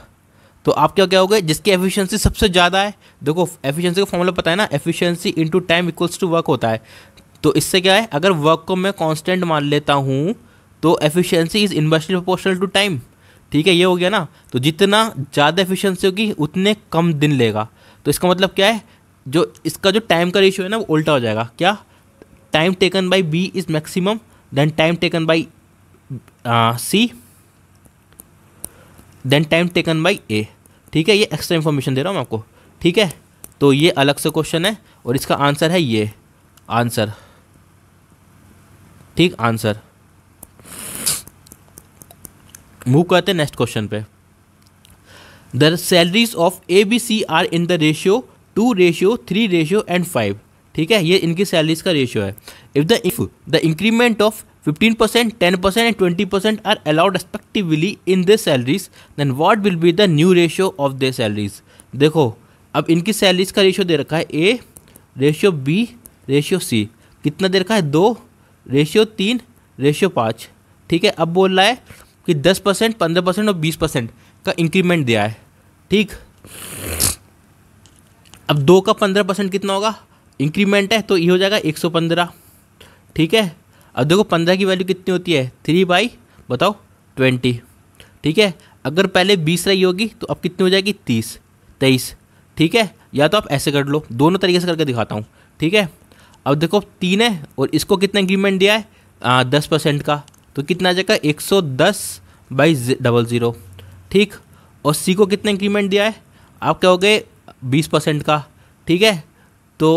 तो आप क्या क्या होगा जिसकी एफिशिएंसी सबसे ज़्यादा है देखो एफिशिएंसी का फॉर्मूला पता है ना efficiency into time equals to work होता है तो इससे क्या है अगर वर्क को मैं कांस्टेंट मान लेता हूँ तो efficiency is inversely proportional to time ठीक है ये हो गया ना तो जितना ज़्यादा एफिशिएंसी होगी उतने कम दिन लेगा तो इसका मतलब क्या है जो इसका जो टाइम का रेशियो है ना वो उल्टा हो जाएगा क्या time taken by B is maximum then time taken by C then time taken by A ठीक है ये एक्स्ट्रा इन्फॉर्मेशन दे रहा हूँ मैं आपको ठीक है तो ये अलग से क्वेश्चन है और इसका आंसर है ये आंसर ठीक आंसर मूव करते हैं नेक्स्ट क्वेश्चन पे the salaries of A B C are in the ratio two ratio three ratio and five ठीक है ये इनकी सैलरीज का रेशियो है if the if the increment of 15 percent ten percent and twenty percent are allowed respectively in the salaries then what will be the new ratio of the salaries देखो अब इनकी सैलरीज का रेशियो दे रखा है ए रेशियो बी रेशियो सी कितना दे रखा है दो रेशियो तीन रेशियो पाँच ठीक है अब बोल रहा है कि 10 परसेंट पंद्रह परसेंट और 20 परसेंट का इंक्रीमेंट दिया है ठीक अब दो का पंद्रह परसेंट कितना होगा इंक्रीमेंट है तो ये हो जाएगा एक सौ पंद्रह ठीक है अब देखो पंद्रह की वैल्यू कितनी होती है थ्री बाई बताओ ट्वेंटी ठीक है अगर पहले बीस रही होगी तो अब कितनी हो जाएगी तीस तेईस ठीक है या तो आप ऐसे कर लो दोनों तरीके से करके दिखाता हूँ ठीक है अब देखो तीन है और इसको कितना इंक्रीमेंट दिया है आ, दस परसेंट का तो कितना आ जाएगा एक सौ दस बाई डबल ज़ीरो ठीक और सी को कितना इंक्रीमेंट दिया है आप क्या हो गए बीस परसेंट का ठीक है तो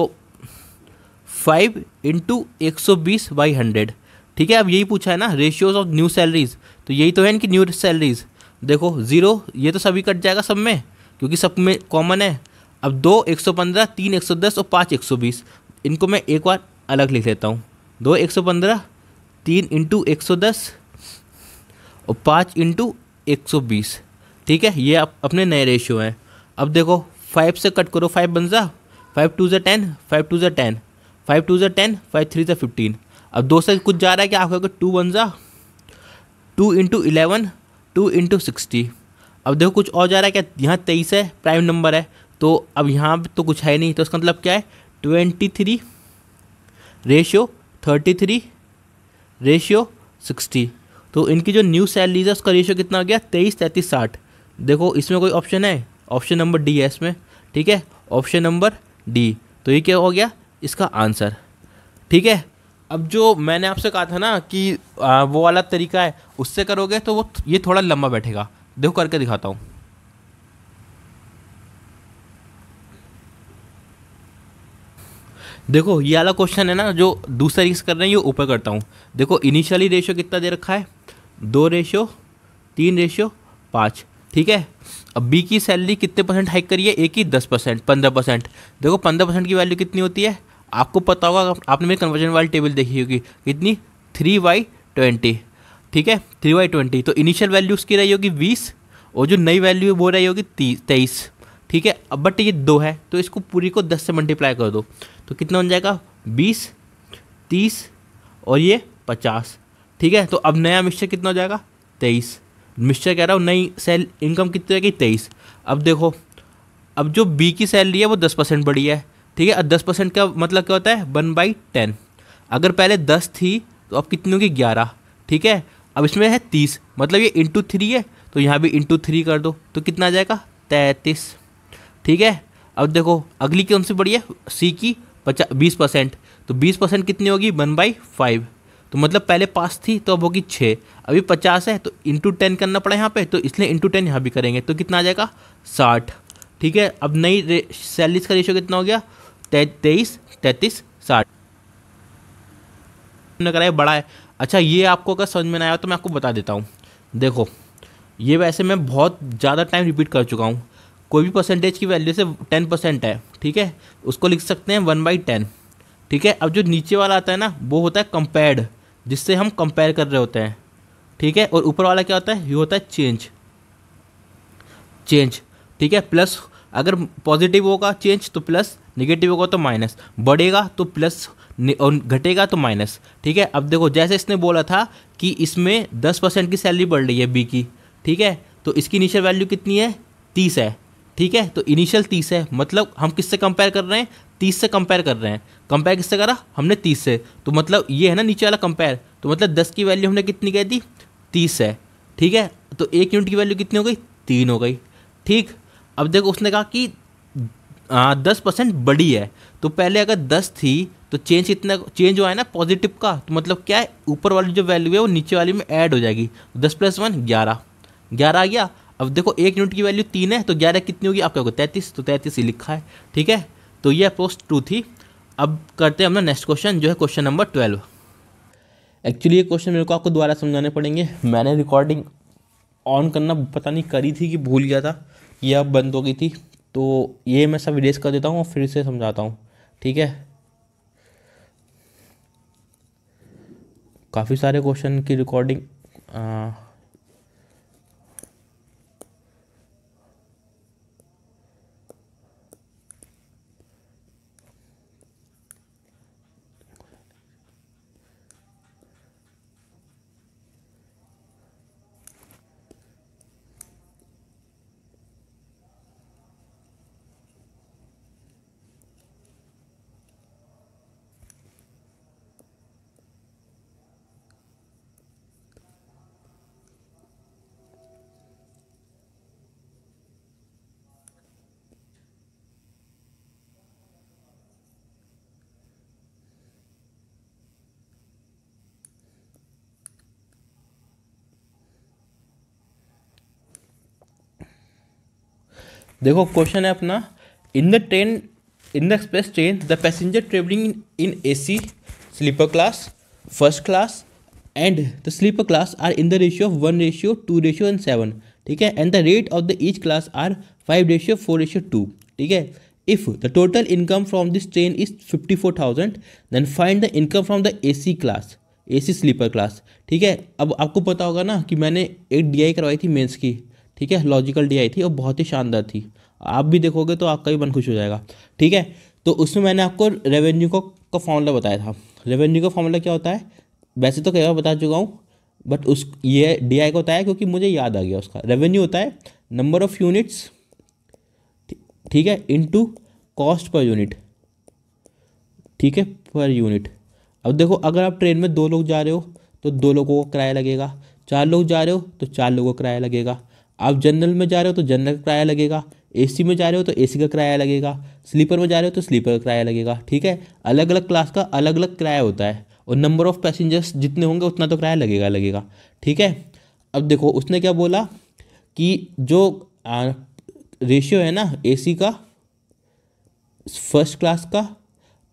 फाइव इंटू एक सौ बीस बाई हंड्रेड ठीक है अब यही पूछा है ना रेशियोज ऑफ न्यू सैलरीज तो यही तो है इनकी न्यू सैलरीज देखो ज़ीरो ये तो सभी कट जाएगा सब में क्योंकि सब में कॉमन है अब दो एक सौ पंद्रह तीन एक सौ दस और पाँच एक सौ बीस इनको मैं एक बार अलग लिख लेता हूँ दो एक सौ पंद्रह तीन इंटू एक सौ दस और पाँच इंटू एक सौ बीस ठीक है ये आप अपने नए रेशियो हैं अब देखो फाइव से कट करो फाइव बन जा फाइव टू ज़ा टेन फाइव टू ज़ा टेन फाइव टू ज़ा टेन फाइव थ्री ज़ा फिफ्टीन अब दो से कुछ जा रहा है कि आपका टू बन जा two into eleven two into sixty अब देखो कुछ और जा रहा है क्या यहाँ तेईस है प्राइम नंबर है तो अब यहाँ तो कुछ है नहीं तो इसका मतलब क्या है twenty three ratio thirty three ratio sixty तो इनकी जो न्यू सैलरीज है उसका रेशियो कितना हो गया तेईस तैंतीस साठ देखो इसमें कोई ऑप्शन है ऑप्शन नंबर डी है इसमें ठीक है ऑप्शन नंबर डी तो ये क्या हो गया इसका आंसर ठीक है अब जो मैंने आपसे कहा था ना कि आ, वो वाला तरीका है उससे करोगे तो वो ये थोड़ा लंबा बैठेगा देखो करके दिखाता हूँ देखो ये वाला क्वेश्चन है ना जो दूसरा रिक्स से कर रहे हैं ये ऊपर करता हूँ देखो इनिशियली रेशो कितना दे रखा है दो रेशो तीन रेशो पाँच ठीक है अब बी की सैलरी कितने परसेंट हाइक करी है ए की दस परसेंट पंद्रह परसेंट देखो पंद्रह परसेंट की वैल्यू कितनी होती है आपको पता होगा आपने मेरी कन्वर्जन वाली टेबल देखी होगी कितनी थ्री बाई ट्वेंटी ठीक है थ्री बाई ट्वेंटी तो इनिशियल वैल्यू उसकी रही होगी बीस और जो नई वैल्यू वो रही होगी तेईस ठीक है अब बट ये दो है तो इसको पूरी को दस से मल्टीप्लाई कर दो तो कितना बन जाएगा बीस तीस और ये पचास ठीक है तो अब नया मिक्सचर कितना हो जाएगा तेईस मिक्सचर कह रहा हूँ नई सेल इनकम कितनी जाएगी तेईस अब देखो अब जो बी की सैलरी है वो दस परसेंट बढ़ी है ठीक है और दस परसेंट का मतलब क्या होता है वन बाई टेन अगर पहले दस थी तो अब कितनी होगी ग्यारह ठीक है अब इसमें है तीस मतलब ये इंटू थ्री है तो यहाँ भी इंटू थ्री कर दो तो कितना आ जाएगा तैंतीस ठीक है अब देखो अगली कौन सी बढ़ी है सी की पचास बीस परसेंट तो बीस परसेंट कितनी होगी वन बाई फाइव तो मतलब पहले पास थी तो अब होगी छः अभी पचास है तो इंटू टेन करना पड़ा यहाँ पे तो इसलिए इंटू टेन यहाँ भी करेंगे तो कितना आ जाएगा साठ ठीक है अब नई सैलरीज का रेशो कितना हो गया तेईस तैतीस साठ ने है बड़ा है अच्छा ये आपको अगर समझ में आया तो मैं आपको बता देता हूँ देखो ये वैसे मैं बहुत ज़्यादा टाइम रिपीट कर चुका हूँ कोई भी परसेंटेज की वैल्यू से टेन परसेंट है ठीक है उसको लिख सकते हैं वन बाई टेन ठीक है अब जो नीचे वाला आता है ना वो होता है कंपेयर्ड जिससे हम कंपेयर कर रहे होते हैं ठीक है और ऊपर वाला क्या होता है ये होता है चेंज चेंज ठीक है प्लस अगर पॉजिटिव होगा चेंज तो प्लस निगेटिव होगा तो माइनस बढ़ेगा तो प्लस और घटेगा तो माइनस ठीक है अब देखो जैसे इसने बोला था कि इसमें दस परसेंट की सैलरी बढ़ रही है बी की ठीक है तो इसकी इनिशियल वैल्यू कितनी है तीस है ठीक है तो इनिशियल तीस है मतलब हम किससे कंपेयर कर रहे हैं तीस से कंपेयर कर रहे हैं कंपेयर किससे करा हमने तीस से तो मतलब ये है ना नीचे वाला कंपेयर तो मतलब दस की वैल्यू हमने कितनी कह दी तीस है ठीक है तो एक यूनिट की वैल्यू कितनी हो गई तीन हो गई ठीक अब देखो उसने कहा कि आ, दस परसेंट बड़ी है तो पहले अगर दस थी तो चेंज कितना चेंज हुआ है ना पॉजिटिव का तो मतलब क्या है ऊपर वाली जो वैल्यू है वो नीचे वाली में ऐड हो जाएगी दस प्लस वन ग्यारह ग्यारह आ गया अब देखो एक यूनिट की वैल्यू तीन है तो ग्यारह कितनी होगी आपका तैंतीस तो तैंतीस ही लिखा है ठीक है तो ये अप्रोच टू थी अब करते हैं अपना नेक्स्ट क्वेश्चन जो है क्वेश्चन नंबर ट्वेल्व एक्चुअली ये क्वेश्चन मेरे को आपको दोबारा समझाने पड़ेंगे मैंने रिकॉर्डिंग ऑन करना पता नहीं करी थी कि भूल गया था अब बंद हो गई थी तो ये मैं सब रेस कर देता हूँ और फिर से समझाता हूँ ठीक है काफ़ी सारे क्वेश्चन की रिकॉर्डिंग आ... देखो क्वेश्चन है अपना in the train in the express train the passenger travelling in A C sleeper class first class and the sleeper class are in the ratio of one ratio two ratio and seven ठीक है and the rate of the each class are five ratio four ratio two ठीक है if the total income from this train is fifty four thousand then find the income from the A C class A C sleeper class ठीक है अब आपको पता होगा ना कि मैंने एक आई करवाई थी मेन्स की ठीक है लॉजिकल डी आई थी और बहुत ही शानदार थी आप भी देखोगे तो आपका भी मन खुश हो जाएगा ठीक है तो उसमें मैंने आपको रेवेन्यू को का फॉर्मूला बताया था रेवेन्यू का फॉर्मूला क्या होता है वैसे तो कई बार बता चुका हूँ बट उस ये डी आई का होता है क्योंकि मुझे याद आ गया उसका रेवेन्यू होता है नंबर ऑफ यूनिट्स ठीक है इनटू कॉस्ट पर यूनिट ठीक है पर यूनिट अब देखो अगर आप ट्रेन में दो लोग जा रहे हो तो दो लोगों को किराया लगेगा चार लोग जा रहे हो तो चार लोगों को किराया लगेगा आप जनरल में जा रहे हो तो जनरल का किराया लगेगा एसी में जा रहे हो तो एसी का किराया लगेगा स्लीपर में जा रहे हो तो स्लीपर का किराया लगेगा ठीक है अलग अलग क्लास का अलग अलग किराया होता है और नंबर ऑफ पैसेंजर्स जितने होंगे उतना तो किराया लगेगा लगेगा ठीक है अब देखो उसने क्या बोला कि जो रेशियो है ना ए का फर्स्ट क्लास का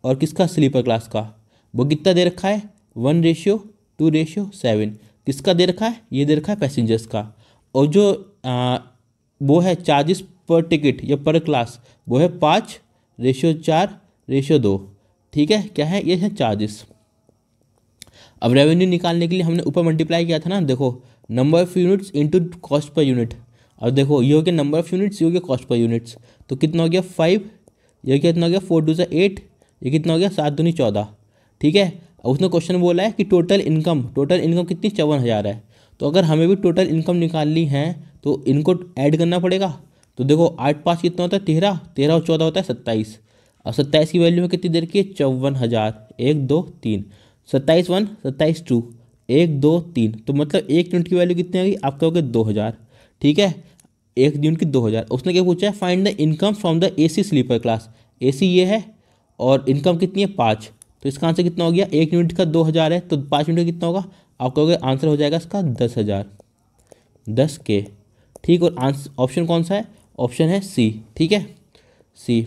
और किसका स्लीपर क्लास का वो कितना दे रखा है one ratio two ratio seven किसका दे रखा है ये दे रखा है पैसेंजर्स का और जो आ, वो है चार्जेस पर टिकट या पर क्लास वो है पाँच रेशो चार रेशो दो ठीक है क्या है ये है चार्जेस अब रेवेन्यू निकालने के लिए हमने ऊपर मल्टीप्लाई किया था ना देखो number of units into cost per unit और देखो ये हो गया नंबर ऑफ यूनिट्स ये हो गया कॉस्ट पर यूनिट्स तो कितना हो गया फाइव ये कितना हो गया फोर टू सा एट ये कितना हो गया सात दूनी चौदह ठीक है अब उसने क्वेश्चन बोला है कि टोटल इनकम टोटल इनकम कितनी चौवन हज़ार है तो अगर हमें भी टोटल इनकम निकालनी है तो इनको ऐड करना पड़ेगा तो देखो आठ पाँच कितना होता है तेरह तेरह और चौदह होता है सत्ताईस और सत्ताईस की वैल्यू में कितनी देर की है चौवन हज़ार एक दो तीन सत्ताईस वन सत्ताईस टू एक दो तीन तो मतलब एक यूनिट की वैल्यू कितनी आएगी आप कहोगे दो हज़ार ठीक है एक यूनिट की दो हज़ार उसने क्या पूछा है find the income from the A C sleeper class A C ये है और इनकम कितनी है पाँच तो इसका आंसर कितना हो गया एक यूनिट का दो हज़ार है तो पाँच यूनिट कितना होगा आप कहोगे आंसर हो जाएगा इसका दस हज़ार दस के ठीक और आंसर ऑप्शन कौन सा है ऑप्शन है सी ठीक है सी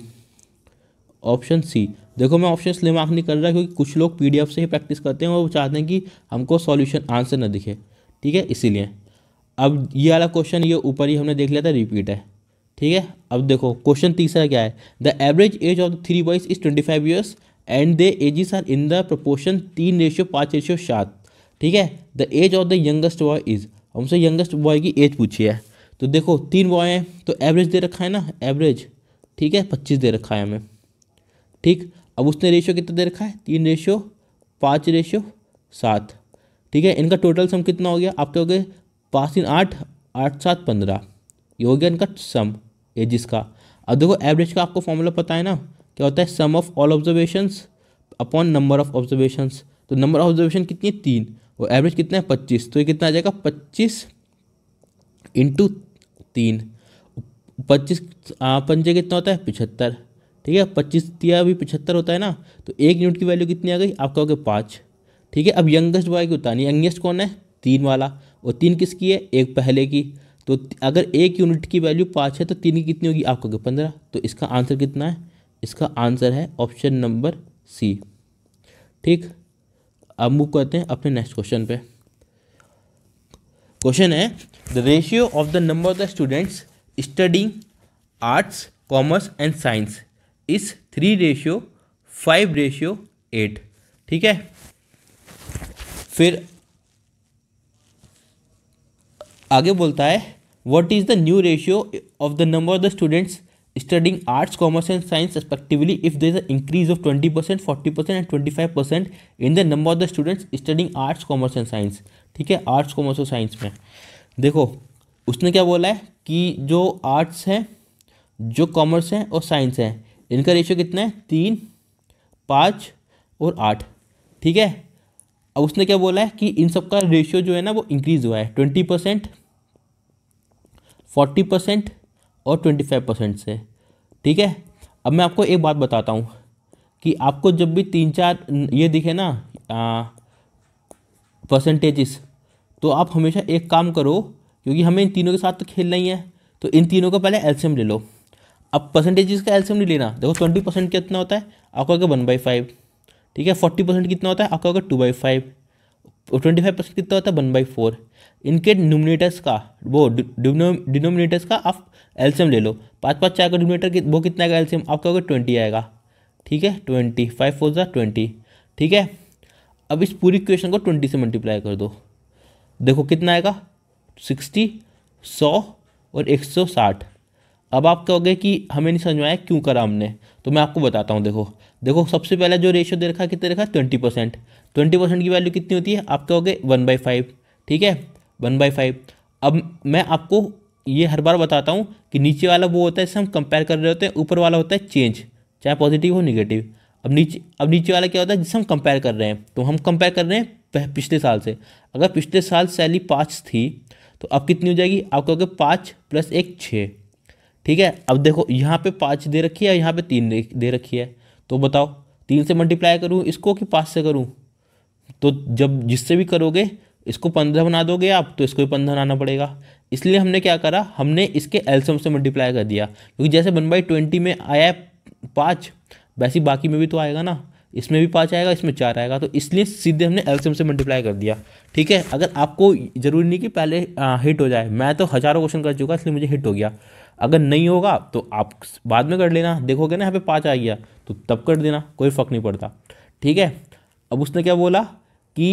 ऑप्शन सी देखो मैं ऑप्शन इसलिए मार्क नहीं कर रहा क्योंकि कुछ लोग पीडीएफ से ही प्रैक्टिस करते हैं और वो चाहते हैं कि हमको सॉल्यूशन आंसर ना दिखे ठीक है इसीलिए अब ये वाला क्वेश्चन ये ऊपर ही हमने देख लिया था रिपीट है ठीक है अब देखो क्वेश्चन तीसरा क्या है the average age of the three boys is twenty five years and they ages are in the proportion तीन रेशियो पाँच रेशियो सात ठीक है the age of the youngest boy is हमसे यंगेस्ट बॉय की एज पूछी है तो देखो तीन बॉय हैं तो एवरेज दे रखा है ना एवरेज ठीक है पच्चीस दे रखा है हमें ठीक अब उसने रेशियो कितना दे रखा है तीन रेशियो पाँच रेशियो सात ठीक है इनका टोटल सम कितना हो गया आपके हो गए पाँच तीन आठ आठ सात पंद्रह ये हो गया इनका सम एजिस का अब देखो एवरेज का आपको फॉर्मूला पता है ना क्या होता है sum of all observations upon number of observations तो नंबर ऑफ ऑब्जर्वेशन कितनी है तीन और एवरेज कितना है पच्चीस तो ये कितना आ जाएगा पच्चीस इंटू तीन पच्चीस पंजे कितना होता है पिछहत्तर ठीक है पच्चीस तिया भी पिछहत्तर होता है ना तो एक यूनिट की वैल्यू कितनी आ गई आपका हो गया पाँच ठीक है अब यंगेस्ट बॉय की उतारनी यंगेस्ट कौन है तीन वाला और तीन किसकी है एक पहले की तो अगर एक यूनिट की वैल्यू पाँच है तो तीन की कितनी होगी आपका हो पंद्रह तो इसका आंसर कितना है इसका आंसर है ऑप्शन नंबर सी ठीक अब मूव करते हैं अपने नेक्स्ट क्वेश्चन पर क्वेश्चन है the ratio of the number of the students studying arts commerce and science is three ratio five ratio eight ठीक है फिर आगे बोलता है what is the new ratio of the number of the students studying arts, commerce and science respectively if there is an increase of 20%, 40% and 25% in the number of the students studying arts, commerce and science. ठीक है आर्ट्स कॉमर्स और साइंस में देखो उसने क्या बोला है कि जो आर्ट्स हैं जो कॉमर्स हैं और साइंस हैं इनका रेशियो कितना है तीन पाँच और आठ ठीक है अब उसने क्या बोला है कि इन सब का रेशियो जो है ना वो इंक्रीज हुआ है ट्वेंटी परसेंट फोर्टी परसेंट और ट्वेंटी फाइव परसेंट से ठीक है अब मैं आपको एक बात बताता हूँ कि आपको जब भी तीन चार ये दिखे ना परसेंटेजेस तो आप हमेशा एक काम करो क्योंकि हमें इन तीनों के साथ तो खेलना ही है तो इन तीनों का पहले एल्शियम ले लो अब परसेंटेजेस का एल्शियम नहीं लेना देखो ट्वेंटी परसेंट कितना होता है आपको आगे वन बाई फाइव ठीक है फोर्टी परसेंट कितना होता है आपको आगे two by five twenty five percent कितना होता है वन बाई फोर इनके डिनोमिनेटर्स का वो डिनोमिनेटर्स का आप एल्शियम ले लो पाँच पाँच चार का डिनोमीटर वो कितना का एल्शियम आपका होगा ट्वेंटी आएगा ठीक है ट्वेंटी फाइव फोर जो ट्वेंटी ठीक है अब इस पूरी क्वेश्चन को ट्वेंटी से मल्टीप्लाई कर दो देखो कितना आएगा सिक्सटी सौ और एक सौ साठ अब आप कहोगे कि हमें नहीं समझ में आया क्यों करा हमने तो मैं आपको बताता हूँ देखो देखो सबसे पहले जो रेशियो दे रखा है कितने रखा है ट्वेंटी परसेंट ट्वेंटी परसेंट की वैल्यू कितनी होती है आप कहोगे वन बाई फाइव ठीक है वन बाई फाइव अब मैं आपको ये हर बार बताता हूँ कि नीचे वाला वो होता है जिससे हम कंपेयर कर रहे होते हैं ऊपर वाला होता है चेंज चाहे पॉजिटिव हो निगेटिव अब नीचे अब नीचे वाला क्या होता है जिससे हम कंपेयर कर रहे हैं तो हम कंपेयर कर रहे हैं पिछले साल से अगर पिछले साल सैलरी पाँच थी तो अब कितनी हो जाएगी आप कहोगे पाँच प्लस एक छः ठीक है अब देखो यहाँ पे पाँच दे रखी है यहाँ पे तीन दे रखी है तो बताओ तीन से मल्टीप्लाई करूँ इसको कि पाँच से करूँ तो जब जिससे भी करोगे इसको पंद्रह बना दोगे आप तो इसको भी पंद्रह बनाना पड़ेगा इसलिए हमने क्या करा हमने इसके एल्सियम से मल्टीप्लाई कर दिया क्योंकि जैसे वन बाई ट्वेंटी में आया पाँच वैसे बाकी में भी तो आएगा ना इसमें भी पाँच आएगा इसमें चार आएगा तो इसलिए सीधे हमने एल्सियम से मल्टीप्लाई कर दिया ठीक है अगर आपको ज़रूरी नहीं कि पहले आ, हिट हो जाए मैं तो हज़ारों क्वेश्चन कर चुका इसलिए मुझे हिट हो गया अगर नहीं होगा तो आप बाद में कर लेना देखोगे ना यहाँ पे पाँच आ गया तो तब कर देना कोई फ़र्क नहीं पड़ता ठीक है अब उसने क्या बोला कि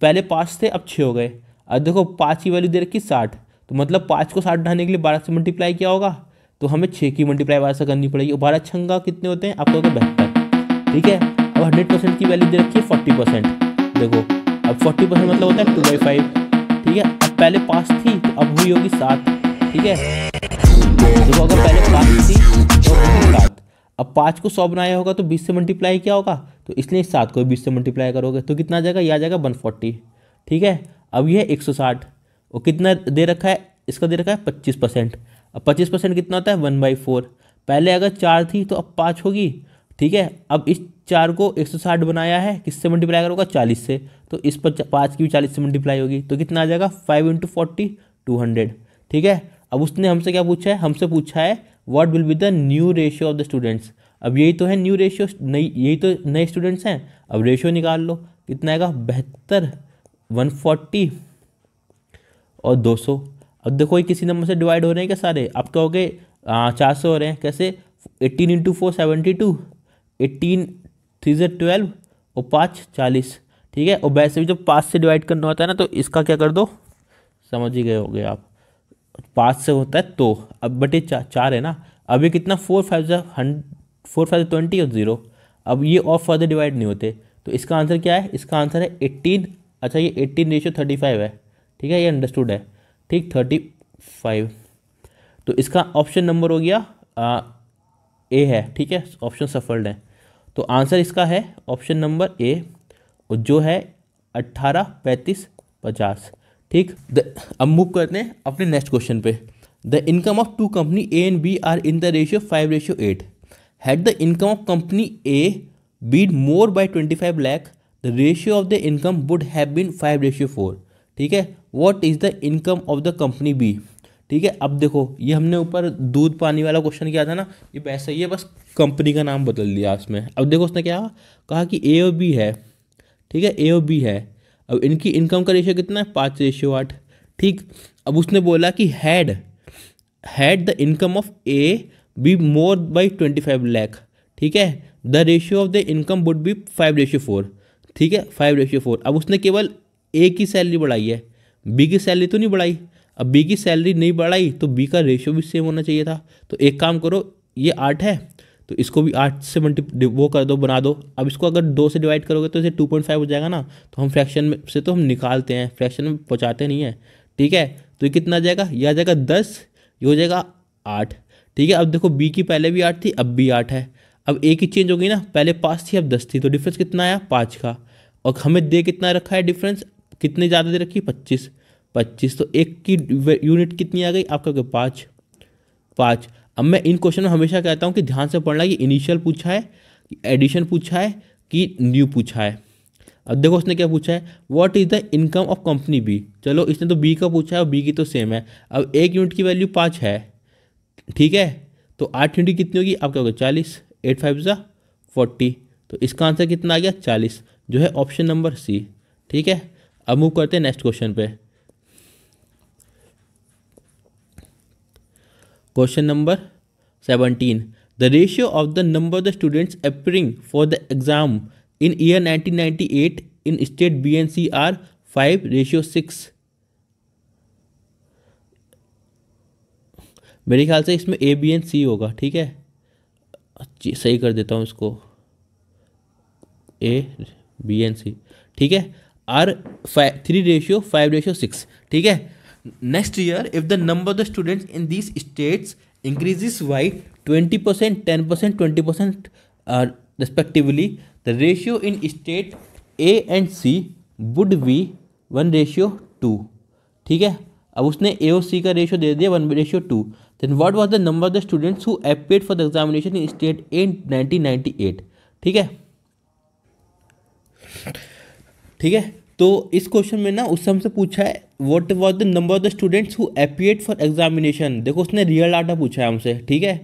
पहले पाँच थे अब छः हो गए अब देखो पाँच की वैल्यू दे रखी साठ तो मतलब पाँच को साठ उठाने के लिए बारह से मल्टीप्लाई किया होगा तो हमें छः की मल्टीप्लाई बारह से करनी पड़ेगी और बारह छंगा कितने होते हैं आप लोगों बेहतर ठीक है अब हंड्रेड परसेंट की वैल्यू दे रखी है फोर्टी परसेंट देखो अब फोर्टी परसेंट मतलब होता है टू बाई फाइव ठीक है अब पहले पाँच थी तो अब हुई होगी सात ठीक है देखो अगर पहले पाँच थी तो सात अब पाँच को सौ बनाया होगा तो बीस से मल्टीप्लाई किया होगा तो इसलिए सात को बीस से मल्टीप्लाई करोगे तो कितना आ जाएगा यह आ जाएगा वन फोर्टी ठीक है अब यह एक सौ साठ वो कितना दे रखा है इसका दे रखा है पच्चीस परसेंट अब पच्चीस परसेंट कितना होता है वन बाई फोर पहले अगर चार थी तो अब पाँच होगी ठीक है अब इस चार को एक सौ साठ बनाया है किससे मल्टीप्लाई करोगा चालीस से तो इस पर पाँच की भी चालीस से मल्टीप्लाई होगी तो कितना आ जाएगा five into forty two hundred ठीक है अब उसने हमसे क्या पूछा है हमसे पूछा है what will be the new ratio of the students अब यही तो है न्यू रेशियो नई यही तो नए स्टूडेंट्स हैं अब रेशियो निकाल लो कितना आएगा बेहतर वन फोर्टी और 200 अब देखो ये किसी नंबर से डिवाइड हो रहे हैं क्या सारे आप कहोगे चार सौ हो रहे हैं कैसे eighteen into four seventy two eighteen three जो ट्वेल्व और पाँच चालीस ठीक है और वैसे भी जब पाँच से डिवाइड करना होता है ना तो इसका क्या कर दो समझ ही गए हो गए आप पाँच से होता है तो अब बटे चा, चार है ना अभी कितना फोर फाइव जो हंड फोर फाइव ट्वेंटी और ज़ीरो अब ये और फर्दर डिवाइड नहीं होते तो इसका आंसर क्या है इसका आंसर है एट्टीन अच्छा ये एट्टीन रेशियो थर्टी फाइव है ठीक है ये अंडरस्टूड है ठीक थर्टी फाइव तो इसका ऑप्शन नंबर हो गया आ, ए है ठीक है ऑप्शन सफल है तो आंसर इसका है ऑप्शन नंबर ए और जो है अट्ठारह पैंतीस पचास ठीक अब मूव करते हैं अपने नेक्स्ट क्वेश्चन पे the income of two company A and B are in the ratio five ratio eight had the income of company A been more by twenty five lakh the ratio of the income would have been five ratio four ठीक है what is the income of the company B ठीक है अब देखो ये हमने ऊपर दूध पानी वाला क्वेश्चन किया था ना ये पैसा तो ही है बस कंपनी का नाम बदल दिया इसमें अब देखो उसने क्या कहा कि ए ओ बी है ठीक है ए ओ बी है अब इनकी इनकम का रेशियो कितना है पाँच रेशियो आठ ठीक अब उसने बोला कि had had the income of A B more by twenty five lakh ठीक है the ratio of the income would be five ratio four ठीक है फाइव रेशियो फोर अब उसने केवल ए की सैलरी बढ़ाई है बी की सैलरी तो नहीं बढ़ाई अब बी की सैलरी नहीं बढ़ाई तो बी का रेशियो भी सेम होना चाहिए था तो एक काम करो ये आठ है तो इसको भी आठ से मल्टी वो कर दो बना दो अब इसको अगर दो से डिवाइड करोगे तो इसे टू पॉइंट फाइव हो जाएगा ना तो हम फ्रैक्शन में से तो हम निकालते हैं फ्रैक्शन में पहुँचाते नहीं हैं ठीक है तो ये कितना आ जाएगा ये आ जाएगा दस ये हो जाएगा आठ ठीक है अब देखो बी की पहले भी आठ थी अब भी आठ है अब ए की चेंज हो गई ना पहले पाँच थी अब दस थी तो डिफरेंस कितना आया पाँच का और हमें दे कितना रखा है डिफरेंस कितने ज़्यादा दे रखी है पच्चीस पच्चीस तो एक की यूनिट कितनी आ गई आपका पाँच पाँच अब मैं इन क्वेश्चन में हमेशा कहता हूँ कि ध्यान से पढ़ना कि इनिशियल पूछा है कि एडिशन पूछा है कि न्यू पूछा है अब देखो उसने क्या पूछा है what is the income of company B चलो इसने तो बी का पूछा है और बी की तो सेम है अब एक यूनिट की वैल्यू पाँच है ठीक है तो आठ यूनिट कितनी होगी आपका होगा चालीस एट फाइव ज़ा फोर्टी तो इसका आंसर कितना आ गया चालीस जो है ऑप्शन नंबर सी ठीक है अब मूव करते हैं नेक्स्ट क्वेश्चन पे question number seventeen the ratio of the number of the students appearing for the exam in year 1998 in state B and C are five ratio six मेरे ख्याल से इसमें ए बी एन सी होगा ठीक है सही कर देता हूँ इसको ए बी एन सी ठीक है are five three ratio five ratio six ठीक है next year if the number of the students in these states increases by twenty percent ten percent twenty percent respectively the ratio in state A and C would be one ratio two ठीक है अब उसने ए और सी का रेशियो दे दिया one ratio two then what was the number of the students who appeared for the examination in state A nineteen ninety eight ठीक है ठीक है तो इस क्वेश्चन में ना उससे हमसे पूछा है what was the number of the students who appeared for examination देखो उसने रियल डाटा पूछा है हमसे ठीक है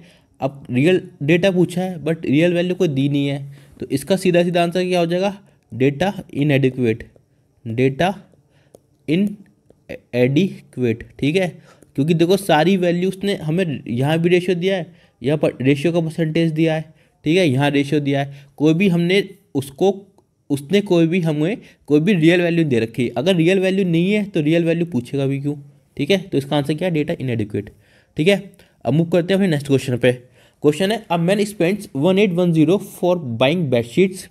अब रियल डेटा पूछा है बट रियल वैल्यू कोई दी नहीं है तो इसका सीधा सीधा आंसर क्या हो जाएगा data inadequate data inadequate ठीक है क्योंकि देखो सारी वैल्यू उसने हमें यहाँ भी रेशियो दिया है यहाँ पर रेशियो का परसेंटेज दिया है ठीक है यहाँ रेशियो दिया है कोई भी हमने उसको उसने कोई भी हमें कोई भी रियल वैल्यू दे रखी है अगर रियल वैल्यू नहीं है तो रियल वैल्यू पूछेगा भी क्यों ठीक है तो इसका आंसर क्या है डेटा इनएडिक्वेट ठीक है अब मूव करते हैं अपने नेक्स्ट क्वेश्चन पे क्वेश्चन है अब man spends one eight one zero for buying bedsheets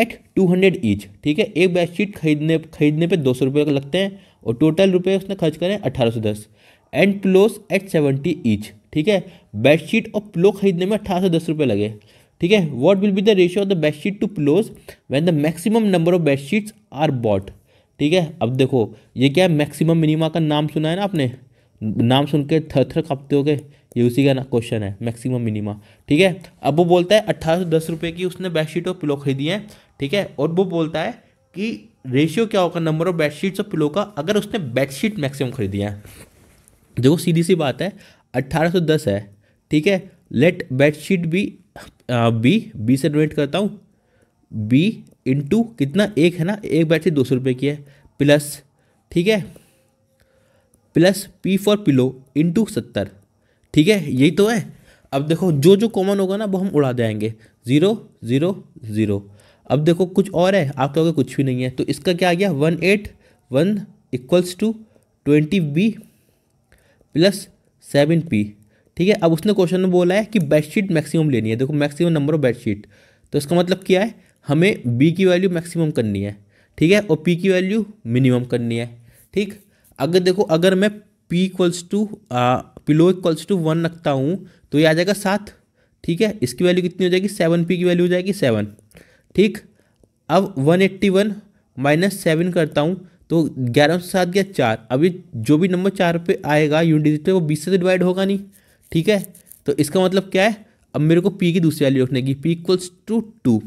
at two hundred each ठीक है एक बेडशीट खरीदने खरीदने पर दो सौ रुपये लगते हैं और टोटल रुपये उसने खर्च करें अठारह सौ दस and pillows at seventy each ठीक है बेडशीट और प्लो खरीदने में अट्ठारह सौ दस रुपये लगे ठीक है what will be the ratio of the bedsheet to pillows when the maximum number of bedsheets are bought ठीक है अब देखो ये क्या है मैक्सिमम मिनिमा का नाम सुना है ना आपने नाम सुन के थर थर कपते हो गए ये उसी का ना क्वेश्चन है मैक्सिमम मिनिमा ठीक है अब वो बोलता है अट्ठारह सौ दस रुपये की उसने बेडशीट और पिलो खरीदी है ठीक है और वो बोलता है कि रेशियो क्या होगा नंबर ऑफ बेडशीट्स और पिलो का अगर उसने बेडशीट मैक्सिमम खरीदी है देखो सीधी सी बात है अट्ठारह सौ दस है ठीक है let bedsheet be B B से डोनेट करता हूँ बी इंटू कितना एक है ना एक बैटरी दो सौ रुपये की है प्लस ठीक है plus P for pillow into सत्तर ठीक है यही तो है अब देखो जो जो कॉमन होगा ना वो हम उड़ा देंगे ज़ीरो ज़ीरो ज़ीरो अब देखो कुछ और है आप कहोगे कुछ भी नहीं है तो इसका क्या आ गया one eight one equals to twenty B plus seven P ठीक है अब उसने क्वेश्चन में बोला है कि बेडशीट मैक्सिमम लेनी है देखो मैक्सिमम नंबर ऑफ बेडशीट तो इसका मतलब क्या है हमें बी की वैल्यू मैक्सिमम करनी है ठीक है और पी की वैल्यू मिनिमम करनी है ठीक अगर देखो अगर मैं P equals to pillow equals to one रखता हूँ तो ये आ जाएगा सात ठीक है इसकी वैल्यू कितनी हो जाएगी सेवन पी की वैल्यू हो जाएगी सेवन ठीक अब one eighty one minus seven करता हूँ तो ग्यारह से सात गया चार अभी जो भी नंबर चार पे आएगा यूनिट डिजिट पे वो बीस से तो डिवाइड होगा नहीं ठीक है तो इसका मतलब क्या है अब मेरे को पी की दूसरी वैल्यू रखने की पी इक्वल्स टू टू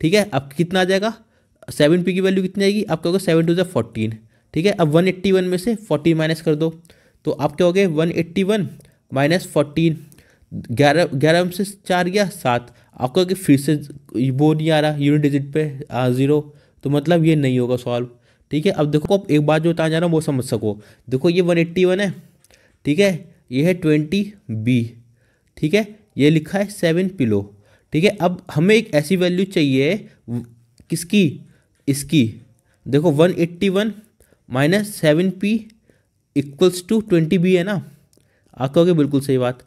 ठीक है अब कितना आ जाएगा सेवन पी की वैल्यू कितनी आएगी आपका होगा सेवन टू ज़ा फोर्टीन ठीक है अब वन एट्टी वन में से फोर्टीन माइनस कर दो तो आप क्या हो गए one eighty one minus fourteen ग्यारह ग्यारह में से चार गया सात आपका कि फिर से वो नहीं आ रहा यूनिट डिजिट पे ज़ीरो तो मतलब ये नहीं होगा सॉल्व ठीक है अब देखो आप एक बात जो बताना जा रहा हूँ वो समझ सको देखो ये वन एट्टी वन है ठीक है ये है ट्वेंटी बी ठीक है ये लिखा है सेवन पिलो ठीक है अब हमें एक ऐसी वैल्यू चाहिए किसकी इसकी देखो one eighty one minus seven P equals to twenty B है ना आप कहोगे बिल्कुल सही बात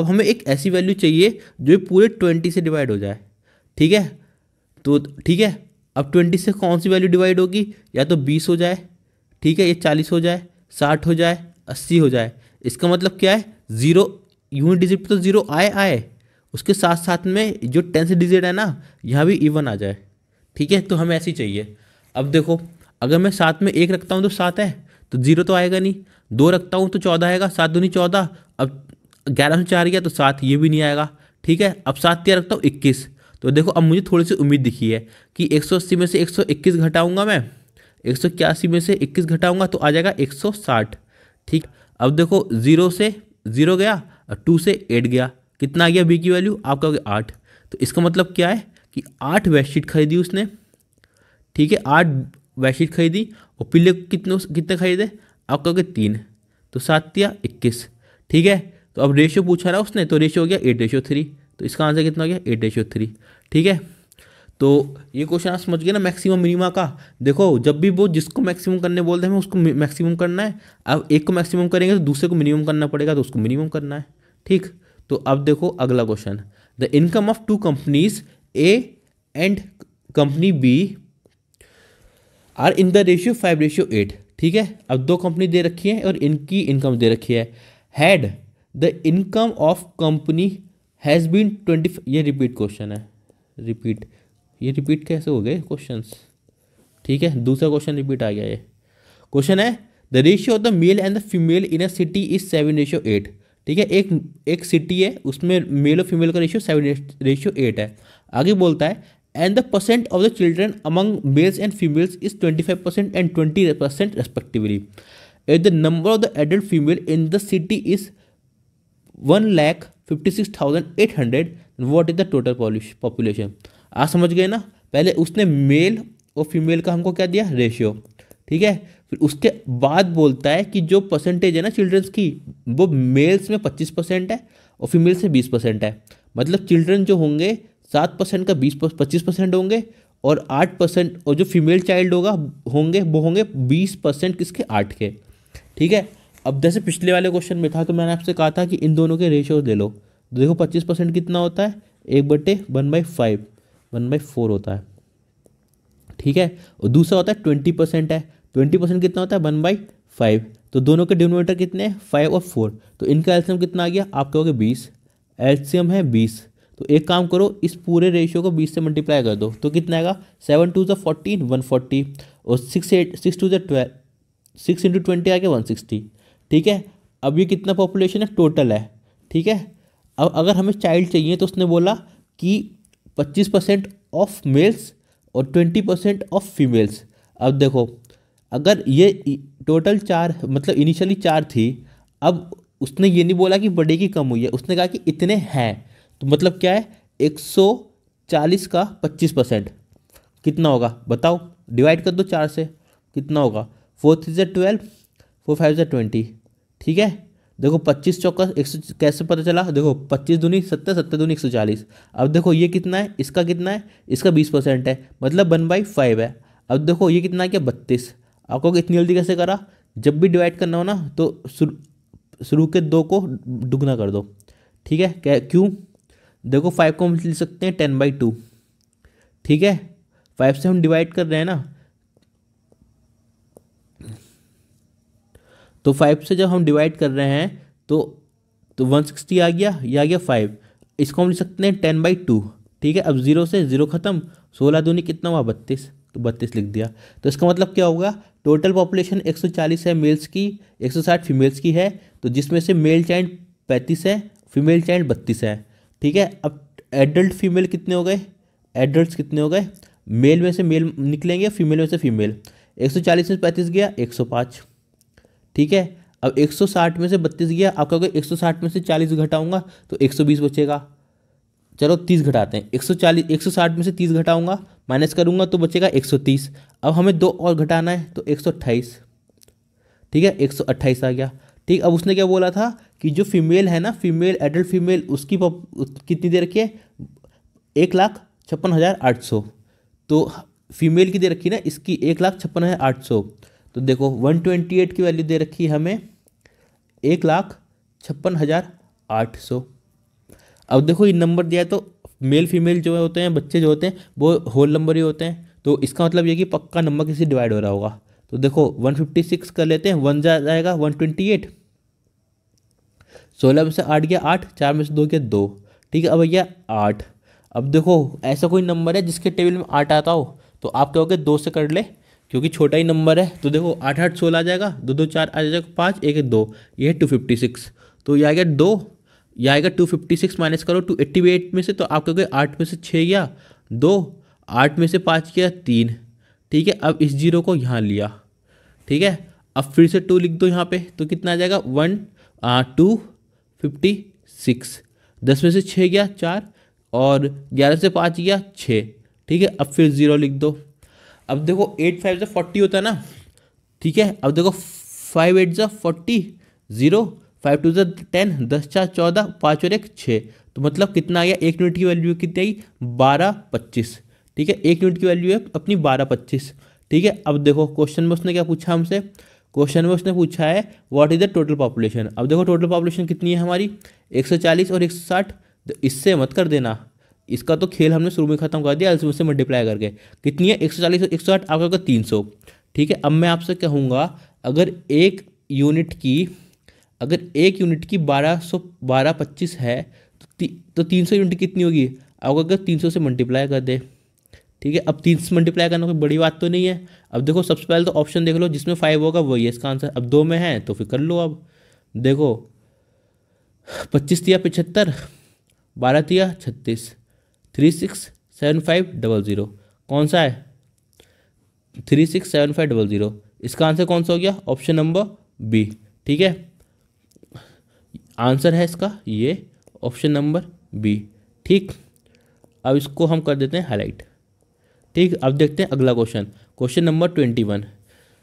अब हमें एक ऐसी वैल्यू चाहिए जो पूरे ट्वेंटी से डिवाइड हो जाए ठीक है तो ठीक है अब ट्वेंटी से कौन सी वैल्यू डिवाइड होगी या तो बीस हो जाए ठीक है ये चालीस हो जाए साठ हो जाए अस्सी हो जाए इसका मतलब क्या है ज़ीरो यूनिट डिजिट पर तो ज़ीरो आए आए उसके साथ साथ में जो टेंथ डिजिट है ना यहाँ भी इवन आ जाए ठीक है तो हमें ऐसी चाहिए अब देखो अगर मैं साथ में एक रखता हूँ तो सात है तो जीरो तो आएगा नहीं दो रखता हूँ तो चौदह आएगा सात दूनी चौदह अब ग्यारह सौ चार गया तो सात ये भी नहीं आएगा ठीक है अब सात क्या रखता हूँ इक्कीस तो देखो अब मुझे थोड़ी सी उम्मीद दिखी है कि एक सौ अस्सी में से एक सौ इक्कीस घटाऊँगा मैं एक सौ इक्यासी में से इक्कीस घटाऊँगा तो आ जाएगा एक सौ साठ ठीक अब देखो ज़ीरो से ज़ीरो गया और टू से एट गया कितना आ गया बी की वैल्यू आपका गया आठ तो इसका मतलब क्या है कि आठ बेडशीट खरीदी उसने ठीक है आठ बेडशीट खरीदी और पिल्ले कितने कितने खरीदे आपका हो गया तीन तो सात या इक्कीस ठीक है तो अब रेशियो पूछा रहा उसने तो रेशियो हो गया एट रेशियो थ्री तो इसका आंसर कितना हो गया एट रेशियो थ्री ठीक है तो ये क्वेश्चन आप समझ गए ना मैक्सिमम मिनिमा का देखो जब भी वो जिसको मैक्सिमम करने बोलते हैं उसको मैक्सिमम करना है अब एक को मैक्सिमम करेंगे तो दूसरे को मिनिमम करना पड़ेगा तो उसको मिनिमम करना है ठीक तो अब देखो अगला question the income of two companies A and company B are in the ratio five ratio eight ठीक है अब दो कंपनी दे रखी है और इनकी इनकम दे रखी है had the income of company has been twenty ये रिपीट क्वेश्चन है रिपीट ये रिपीट कैसे हो गए क्वेश्चन ठीक है दूसरा क्वेश्चन रिपीट आ गया ये क्वेश्चन है the ratio of the male and the female in a city is seven ratio eight ठीक है एक एक सिटी है उसमें मेल और फीमेल का रेशियो सेवन रेशियो एट है आगे बोलता है and the percent of the children among males and females is twenty five percent and twenty percent respectively at the number of the adult female in the city is one lakh fifty six thousand eight hundred what is the total population आप समझ गए ना पहले उसने मेल और फीमेल का हमको क्या दिया रेशियो ठीक है फिर उसके बाद बोलता है कि जो परसेंटेज है ना चिल्ड्रंस की वो मेल्स में पच्चीस परसेंट है और फीमेल्स में बीस परसेंट है मतलब चिल्ड्रन जो होंगे सात परसेंट का बीस पच्चीस परसेंट होंगे और आठ परसेंट और जो फीमेल चाइल्ड होगा होंगे वो होंगे बीस परसेंट किसके आठ के ठीक है अब जैसे पिछले वाले क्वेश्चन में था तो मैंने आपसे कहा था कि इन दोनों के रेशियो ले लो देखो पच्चीस परसेंट कितना होता है एक बटे one by five one by four होता है ठीक है और दूसरा होता है ट्वेंटी परसेंट है ट्वेंटी परसेंट कितना होता है वन बाई फाइव तो दोनों के डिनोमीटर कितने हैं फाइव और फोर तो इनका एल्सियम कितना आ गया आप कहोगे बीस एल्सियम है बीस तो एक काम करो इस पूरे रेशियो को बीस से मल्टीप्लाई कर दो तो कितना आएगा सेवन टू ज़ा फोर्टीन वन फोर्टी और सिक्स एट सिक्स टू जो ट्वेल्व सिक्स इंटू ट्वेंटी आ गया वन सिक्सटी ठीक है अब ये कितना पॉपुलेशन है टोटल है ठीक है अब अगर हमें चाइल्ड चाहिए तो उसने बोला कि पच्चीस परसेंट ऑफ मेल्स और ट्वेंटी परसेंट ऑफ फीमेल्स अब देखो अगर ये टोटल चार मतलब इनिशियली चार थी अब उसने ये नहीं बोला कि की कम हुई है उसने कहा कि इतने हैं तो मतलब क्या है 140 का 25 परसेंट कितना होगा बताओ डिवाइड कर दो चार से कितना होगा फोर थ्री ज़र ट्वेल्व फोर फाइव ज़र ट्वेंटी ठीक है देखो पच्चीस चौका एक सौ कैसे पता चला देखो पच्चीस दूनी सत्तर सत्तर दूनी एक सौ चालीस अब देखो ये कितना है इसका कितना है इसका बीस परसेंट है मतलब वन बाई फाइव है अब देखो ये कितना है क्या बत्तीस आपको इतनी जल्दी कैसे करा जब भी डिवाइड करना हो ना तो शुरू शुरू के दो को दुगना कर दो ठीक है क्या क्यों देखो फाइव को हम लिख सकते हैं टेन बाई टू ठीक है फाइव से हम डिवाइड कर रहे हैं ना तो फाइव से जब हम डिवाइड कर रहे हैं तो तो वन सिक्सटी आ गया या आ गया फाइव इसको हम लिख सकते हैं टेन बाई टू ठीक है अब जीरो से जीरो खत्म सोलह दूनी कितना हुआ बत्तीस तो बत्तीस लिख दिया तो इसका मतलब क्या होगा टोटल पॉपुलेशन चालीस है मेल्स की साठ फीमेल्स की है तो जिसमें से मेल चाइल्ड पैंतीस है फीमेल चाइल्ड बत्तीस है ठीक है अब एडल्ट फीमेल कितने हो गए एडल्ट कितने हो गए मेल में से मेल निकलेंगे फीमेल में से फीमेल 140 में गया एक गया पाँच ठीक है अब 160 में से 32 गया आप कहोगे 160 में से 40 घटाऊंगा तो 120 बचेगा चलो 30 घटाते हैं 140 160 में से 30 घटाऊंगा माइनस करूंगा तो बचेगा 130 अब हमें दो और घटाना है तो 128 ठीक है 128 आ गया ठीक अब उसने क्या बोला था कि जो फीमेल है ना फीमेल एडल्ट फीमेल उसकी कितनी दे रखी है एक लाख छप्पन हज़ार आठ सौ तो फीमेल की दे रखी ना इसकी एक लाख छप्पन हज़ार आठ सौ तो देखो 128 की वैल्यू दे रखी है हमें एक लाख छप्पन हज़ार आठ सौ अब देखो ये नंबर दिया है तो मेल फीमेल जो होते हैं बच्चे जो होते हैं वो होल नंबर ही होते हैं तो इसका मतलब ये कि पक्का नंबर किसी डिवाइड हो रहा होगा तो देखो 156 कर लेते हैं वन जाएगा वन ट्वेंटी एट सोलह में से आठ गया आठ चार में से दो गया दो ठीक है अब भैया आठ अब देखो ऐसा कोई नंबर है जिसके टेबल में आठ आता हो तो आप कहोगे दो से कर ले क्योंकि छोटा ही नंबर है तो देखो आठ आठ सोलह आ जाएगा दो दो चार आ जाएगा पाँच एक एक दो ये है टू फिफ्टी सिक्स तो यह आएगा दो यह आएगा टू फिफ्टी सिक्स माइनस करो टू एट्टी एट में से तो आप कहोगे आठ में से छः गया दो आठ में से पाँच गया तीन ठीक है अब इस जीरो को यहाँ लिया ठीक है अब फिर से टू लिख दो यहाँ पे तो कितना आ जाएगा वन टू फिफ्टी सिक्स दस में से छः गया चार और ग्यारह से पाँच गया छः ठीक है अब फिर ज़ीरो लिख दो अब देखो एट फाइव जो फोर्टी होता है ना ठीक है अब देखो फाइव एट जो फोर्टी जीरो फाइव टू जो टेन दस चार चौदह पाँच और एक छः तो मतलब कितना आ गया एक यूनिट की वैल्यू कितनी आई बारह पच्चीस ठीक है एक यूनिट की वैल्यू है अपनी बारह पच्चीस ठीक है अब देखो क्वेश्चन में उसने क्या पूछा हमसे क्वेश्चन में उसने पूछा है what is the total population अब देखो टोटल पॉपुलेशन कितनी है हमारी एक सौ चालीस और एक साठ तो इससे मत कर देना इसका तो खेल हमने शुरू में खत्म कर दिया एलसीएम से मल्टीप्लाई करके कितनी है एक सौ चालीस एक सौ आठ आपका होगा तीन सौ ठीक है अब मैं आपसे कहूँगा अगर एक यूनिट की अगर एक यूनिट की बारह सौ बारह पच्चीस है तो, तो तीन सौ यूनिट कितनी होगी आपको अगर तीन सौ से मल्टीप्लाई कर दे ठीक है अब तीन से मल्टीप्लाई करना कोई बड़ी बात तो नहीं है अब देखो सबसे पहले तो ऑप्शन देख लो जिसमें फाइव होगा वही है इसका आंसर अब दो में है तो फिर कर लो अब देखो पच्चीस दिया पिछहत्तर बारह दिया छत्तीस three six seven five double zero कौन सा है three six seven five double zero इसका आंसर कौन सा हो गया ऑप्शन नंबर बी ठीक है आंसर है इसका ये ऑप्शन नंबर बी ठीक अब इसको हम कर देते हैं हाईलाइट ठीक अब देखते हैं अगला question question number twenty one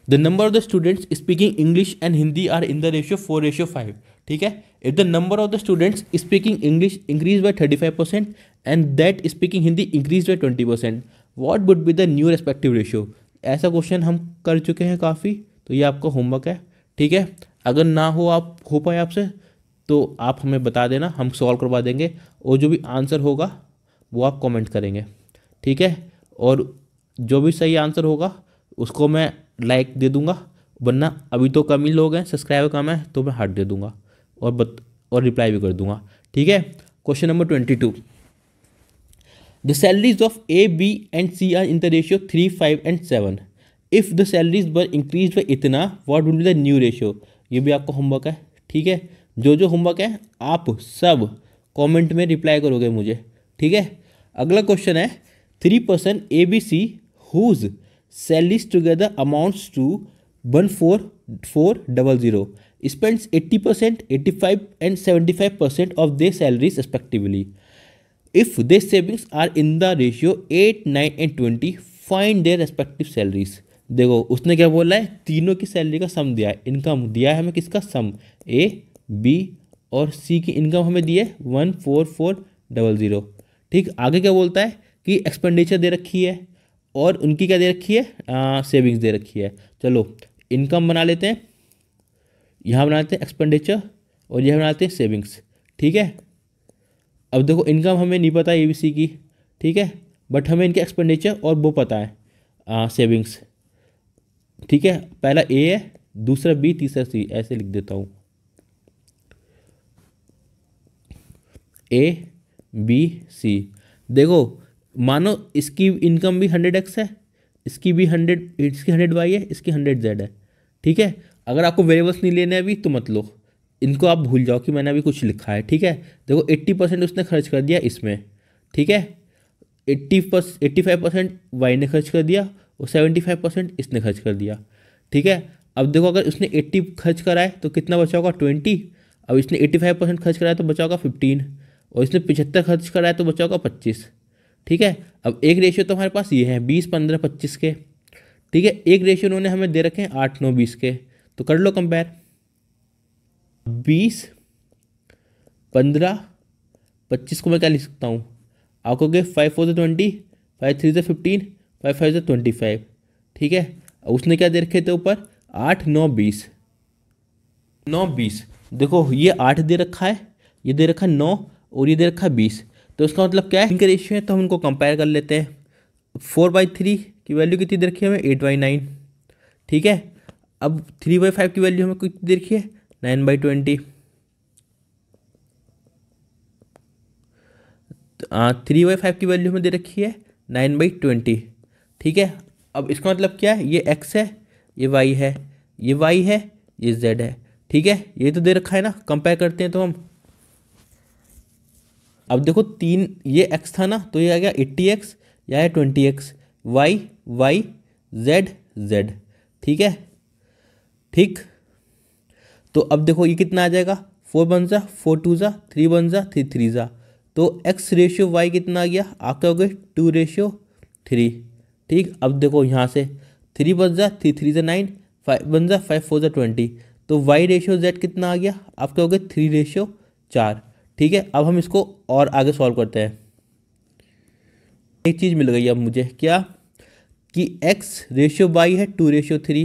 the number of the students speaking English and Hindi are in the ratio four ratio five ठीक है if the number of the students speaking English increase by thirty five percent and that speaking Hindi increase by twenty percent what would be the new respective ratio ऐसा क्वेश्चन हम कर चुके हैं काफ़ी तो ये आपका होमवर्क है ठीक है अगर ना हो आप हो पाए आपसे तो आप हमें बता देना हम सॉल्व करवा देंगे और जो भी आंसर होगा वो आप कॉमेंट करेंगे ठीक है और जो भी सही आंसर होगा उसको मैं लाइक दे दूँगा वरना अभी तो कम ही लोग हैं सब्सक्राइबर कम है तो मैं हट दे दूँगा और बत और रिप्लाई भी कर दूंगा ठीक है question number twenty two the salaries of A B and C are in the ratio three five and seven if the salaries were increase by इतना what will be the new ratio ये भी आपका होमवर्क है ठीक है जो जो होमवर्क है आप सब कॉमेंट में रिप्लाई करोगे मुझे ठीक है अगला क्वेश्चन है three person A B C whose salaries together amounts to one four four double zero spends 80%, seventy five 75% of the salaries respectively if the savings are in the ratio 8, 9 and 20, find their respective salaries देखो उसने क्या बोला है तीनों की सैलरी का सम दिया है इनकम दिया है हमें किसका सम ए बी और सी की इनकम हमें दी है one four four double zero ठीक आगे क्या बोलता है कि एक्सपेंडिचर दे रखी है और उनकी क्या दे रखी है सेविंग्स दे रखी है चलो इनकम बना लेते हैं यहाँ बनाते हैं एक्सपेंडिचर और यह बनाते हैं सेविंग्स ठीक है अब देखो इनकम हमें नहीं पता ए बी सी की ठीक है बट हमें इनके एक्सपेंडिचर और वो पता है आ, सेविंग्स ठीक है पहला ए है दूसरा बी तीसरा सी ऐसे लिख देता हूँ ए बी सी देखो मानो इसकी इनकम भी हंड्रेड एक्स है इसकी भी हंड्रेड इसकी हंड्रेड वाई है इसकी हंड्रेड जेड है ठीक है अगर आपको वेरिएबल्स नहीं लेने अभी तो मत लो इनको आप भूल जाओ कि मैंने अभी कुछ लिखा है ठीक है देखो एट्टी परसेंट उसने खर्च कर दिया इसमें ठीक है एट्टी पर एट्टी फाइव परसेंट वाई ने खर्च कर दिया और सेवेंटी फाइव परसेंट इसने खर्च कर दिया ठीक है अब देखो अगर उसने एट्टी खर्च कराए तो कितना बचा होगा ट्वेंटी अब इसने एट्टी फाइव परसेंट खर्च कराया तो बचा होगा फिफ्टीन और इसने पिछहत्तर खर्च कराया तो बचा होगा पच्चीस ठीक है अब एक रेशियो तो हमारे पास ये है बीस पंद्रह पच्चीस के ठीक है एक रेशियो उन्होंने हमें दे रखे हैं आठ नौ बीस के तो कर लो कंपेयर बीस पंद्रह पच्चीस को मैं क्या लिख सकता हूँ आपको गए फाइव फोर से ट्वेंटी फाइव थ्री से फिफ्टीन फाइव फाइव से ट्वेंटी फाइव ठीक है उसने क्या दे रखे थे ऊपर आठ नौ बीस नौ बीस देखो ये आठ दे रखा है ये दे रखा है नौ और ये दे रखा है बीस तो उसका मतलब क्या है इनके रेशियो है तो हम इनको कंपेयर कर लेते हैं फोर बाई थ्री की वैल्यू कितनी दे रखी है हमें एट बाई नाइन ठीक है अब थ्री बाई फाइव की वैल्यू हमें कुछ देखिए nine by twenty three by five की वैल्यू हमें दे रखी है नाइन बाई ट्वेंटी ठीक है अब इसका मतलब क्या है ये एक्स है ये वाई है ये वाई है ये जेड है ठीक है ये तो दे रखा है ना कंपेयर करते हैं तो हम अब देखो तीन ये एक्स था ना तो ये आ गया एट्टी एक्स या twenty X Y Y Z Z ठीक है ठीक तो अब देखो ये कितना आ जाएगा फोर वन ज़ा फोर टू ज़ा थ्री वन ज़ा थ्री थ्री ज़ा तो एक्स रेशियो वाई कितना आ गया क्या हो गए टू रेशियो थ्री ठीक अब देखो यहाँ से थ्री वन ज़ा थ्री थ्री ज़ा नाइन फाइव वन ज़ा फाइव फोर ज़ा ट्वेंटी तो वाई रेशियो जेड कितना आ गया क्या हो गए थ्री रेशियो चार ठीक है अब हम इसको और आगे सॉल्व करते हैं एक चीज़ मिल गई अब मुझे क्या कि एक्स रेशियो वाई है टू रेशियो थ्री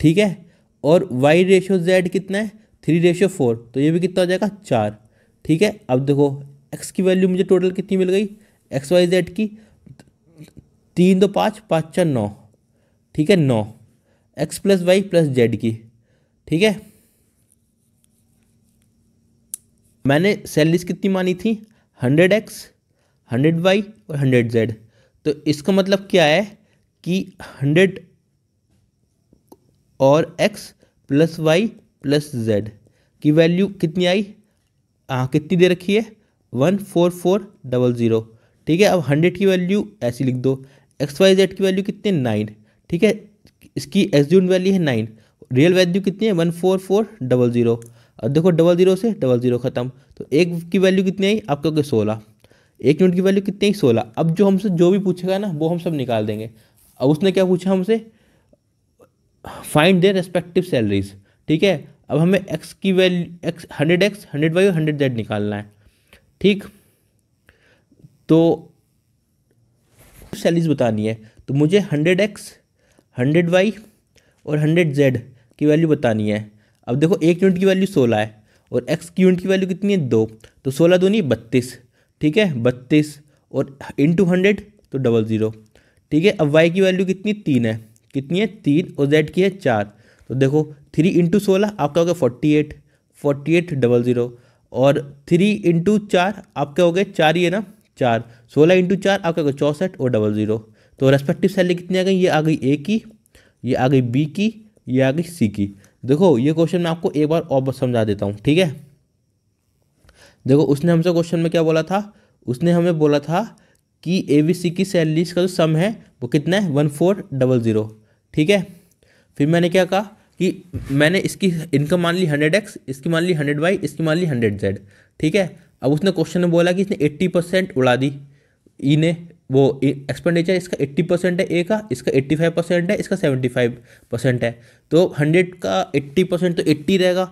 ठीक है और वाई रेशियो जेड कितना है थ्री रेशियो फोर तो ये भी कितना हो जाएगा चार ठीक है अब देखो एक्स की वैल्यू मुझे टोटल कितनी मिल गई एक्स वाई जेड की तीन दो पाँच पाँच चार नौ ठीक है नौ X plus Y plus Z की ठीक है मैंने सैलरीज कितनी मानी थी हंड्रेड एक्स हंड्रेड वाई और हंड्रेड जेड तो इसका मतलब क्या है कि हंड्रेड और x plus Y plus Z की वैल्यू कितनी आई हाँ कितनी दे रखी है one four four double zero ठीक है अब हंड्रेड की वैल्यू ऐसी लिख दो एक्स वाई जेड की वैल्यू कितनी है नाइन ठीक है इसकी एज्यूम वैल्यू है नाइन रियल वैल्यू कितनी है one four four double zero और देखो डबल ज़ीरो से डबल ज़ीरो ख़त्म तो एक की वैल्यू कितनी आई आप कहोगे सोलह एक यूनिट की वैल्यू कितनी आई सोलह अब जो हमसे जो भी पूछेगा ना वो हम सब निकाल देंगे अब उसने क्या पूछा हमसे फाइंड देयर रेस्पेक्टिव सैलरीज ठीक है अब हमें एक्स की value X hundred x hundred Y और हंड्रेड जेड निकालना है ठीक तो सैलरीज बतानी है तो मुझे हंड्रेड एक्स हंड्रेड वाई और हंड्रेड जेड की वैल्यू बतानी है अब देखो एक यूनिट की वैल्यू सोलह है और एक्स की यूनिट की वैल्यू कितनी है दो तो सोलह दो नहीं बत्तीस ठीक है बत्तीस और इन टू हंड्रेड तो डबल ज़ीरो ठीक है अब वाई की वैल्यू कितनी तीन है कितनी है तीन और जेड की है चार तो देखो थ्री इंटू सोलह आपका हो गया forty eight forty eight double zero और थ्री इंटू चार आपके हो गए चार ही है ना चार सोलह इंटू चार आपके हो गए चौंसठ और डबल ज़ीरो तो रेस्पेक्टिव सैलरी कितनी आ गई ये आ गई ए की ये आ गई बी की ये आ गई सी की देखो ये क्वेश्चन मैं आपको एक बार और समझा देता हूँ ठीक है देखो उसने हमसे क्वेश्चन में क्या बोला था उसने हमें बोला था कि ए बी सी की सैलरीज का जो सम है वो कितना है वन फोर डबल ज़ीरो ठीक है फिर मैंने क्या कहा कि मैंने इसकी इनकम मान ली हंड्रेड एक्स इसकी मान ली हंड्रेड वाई इसकी मान ली हंड्रेड जेड ठीक है अब उसने क्वेश्चन में बोला कि इसने एट्टी परसेंट उड़ा दी ई e ने वो एक्सपेंडिचर इसका एट्टी परसेंट है ए का इसका एट्टी फाइव परसेंट है इसका सेवेंटी फाइव परसेंट है तो हंड्रेड का एट्टी परसेंट तो एट्टी रहेगा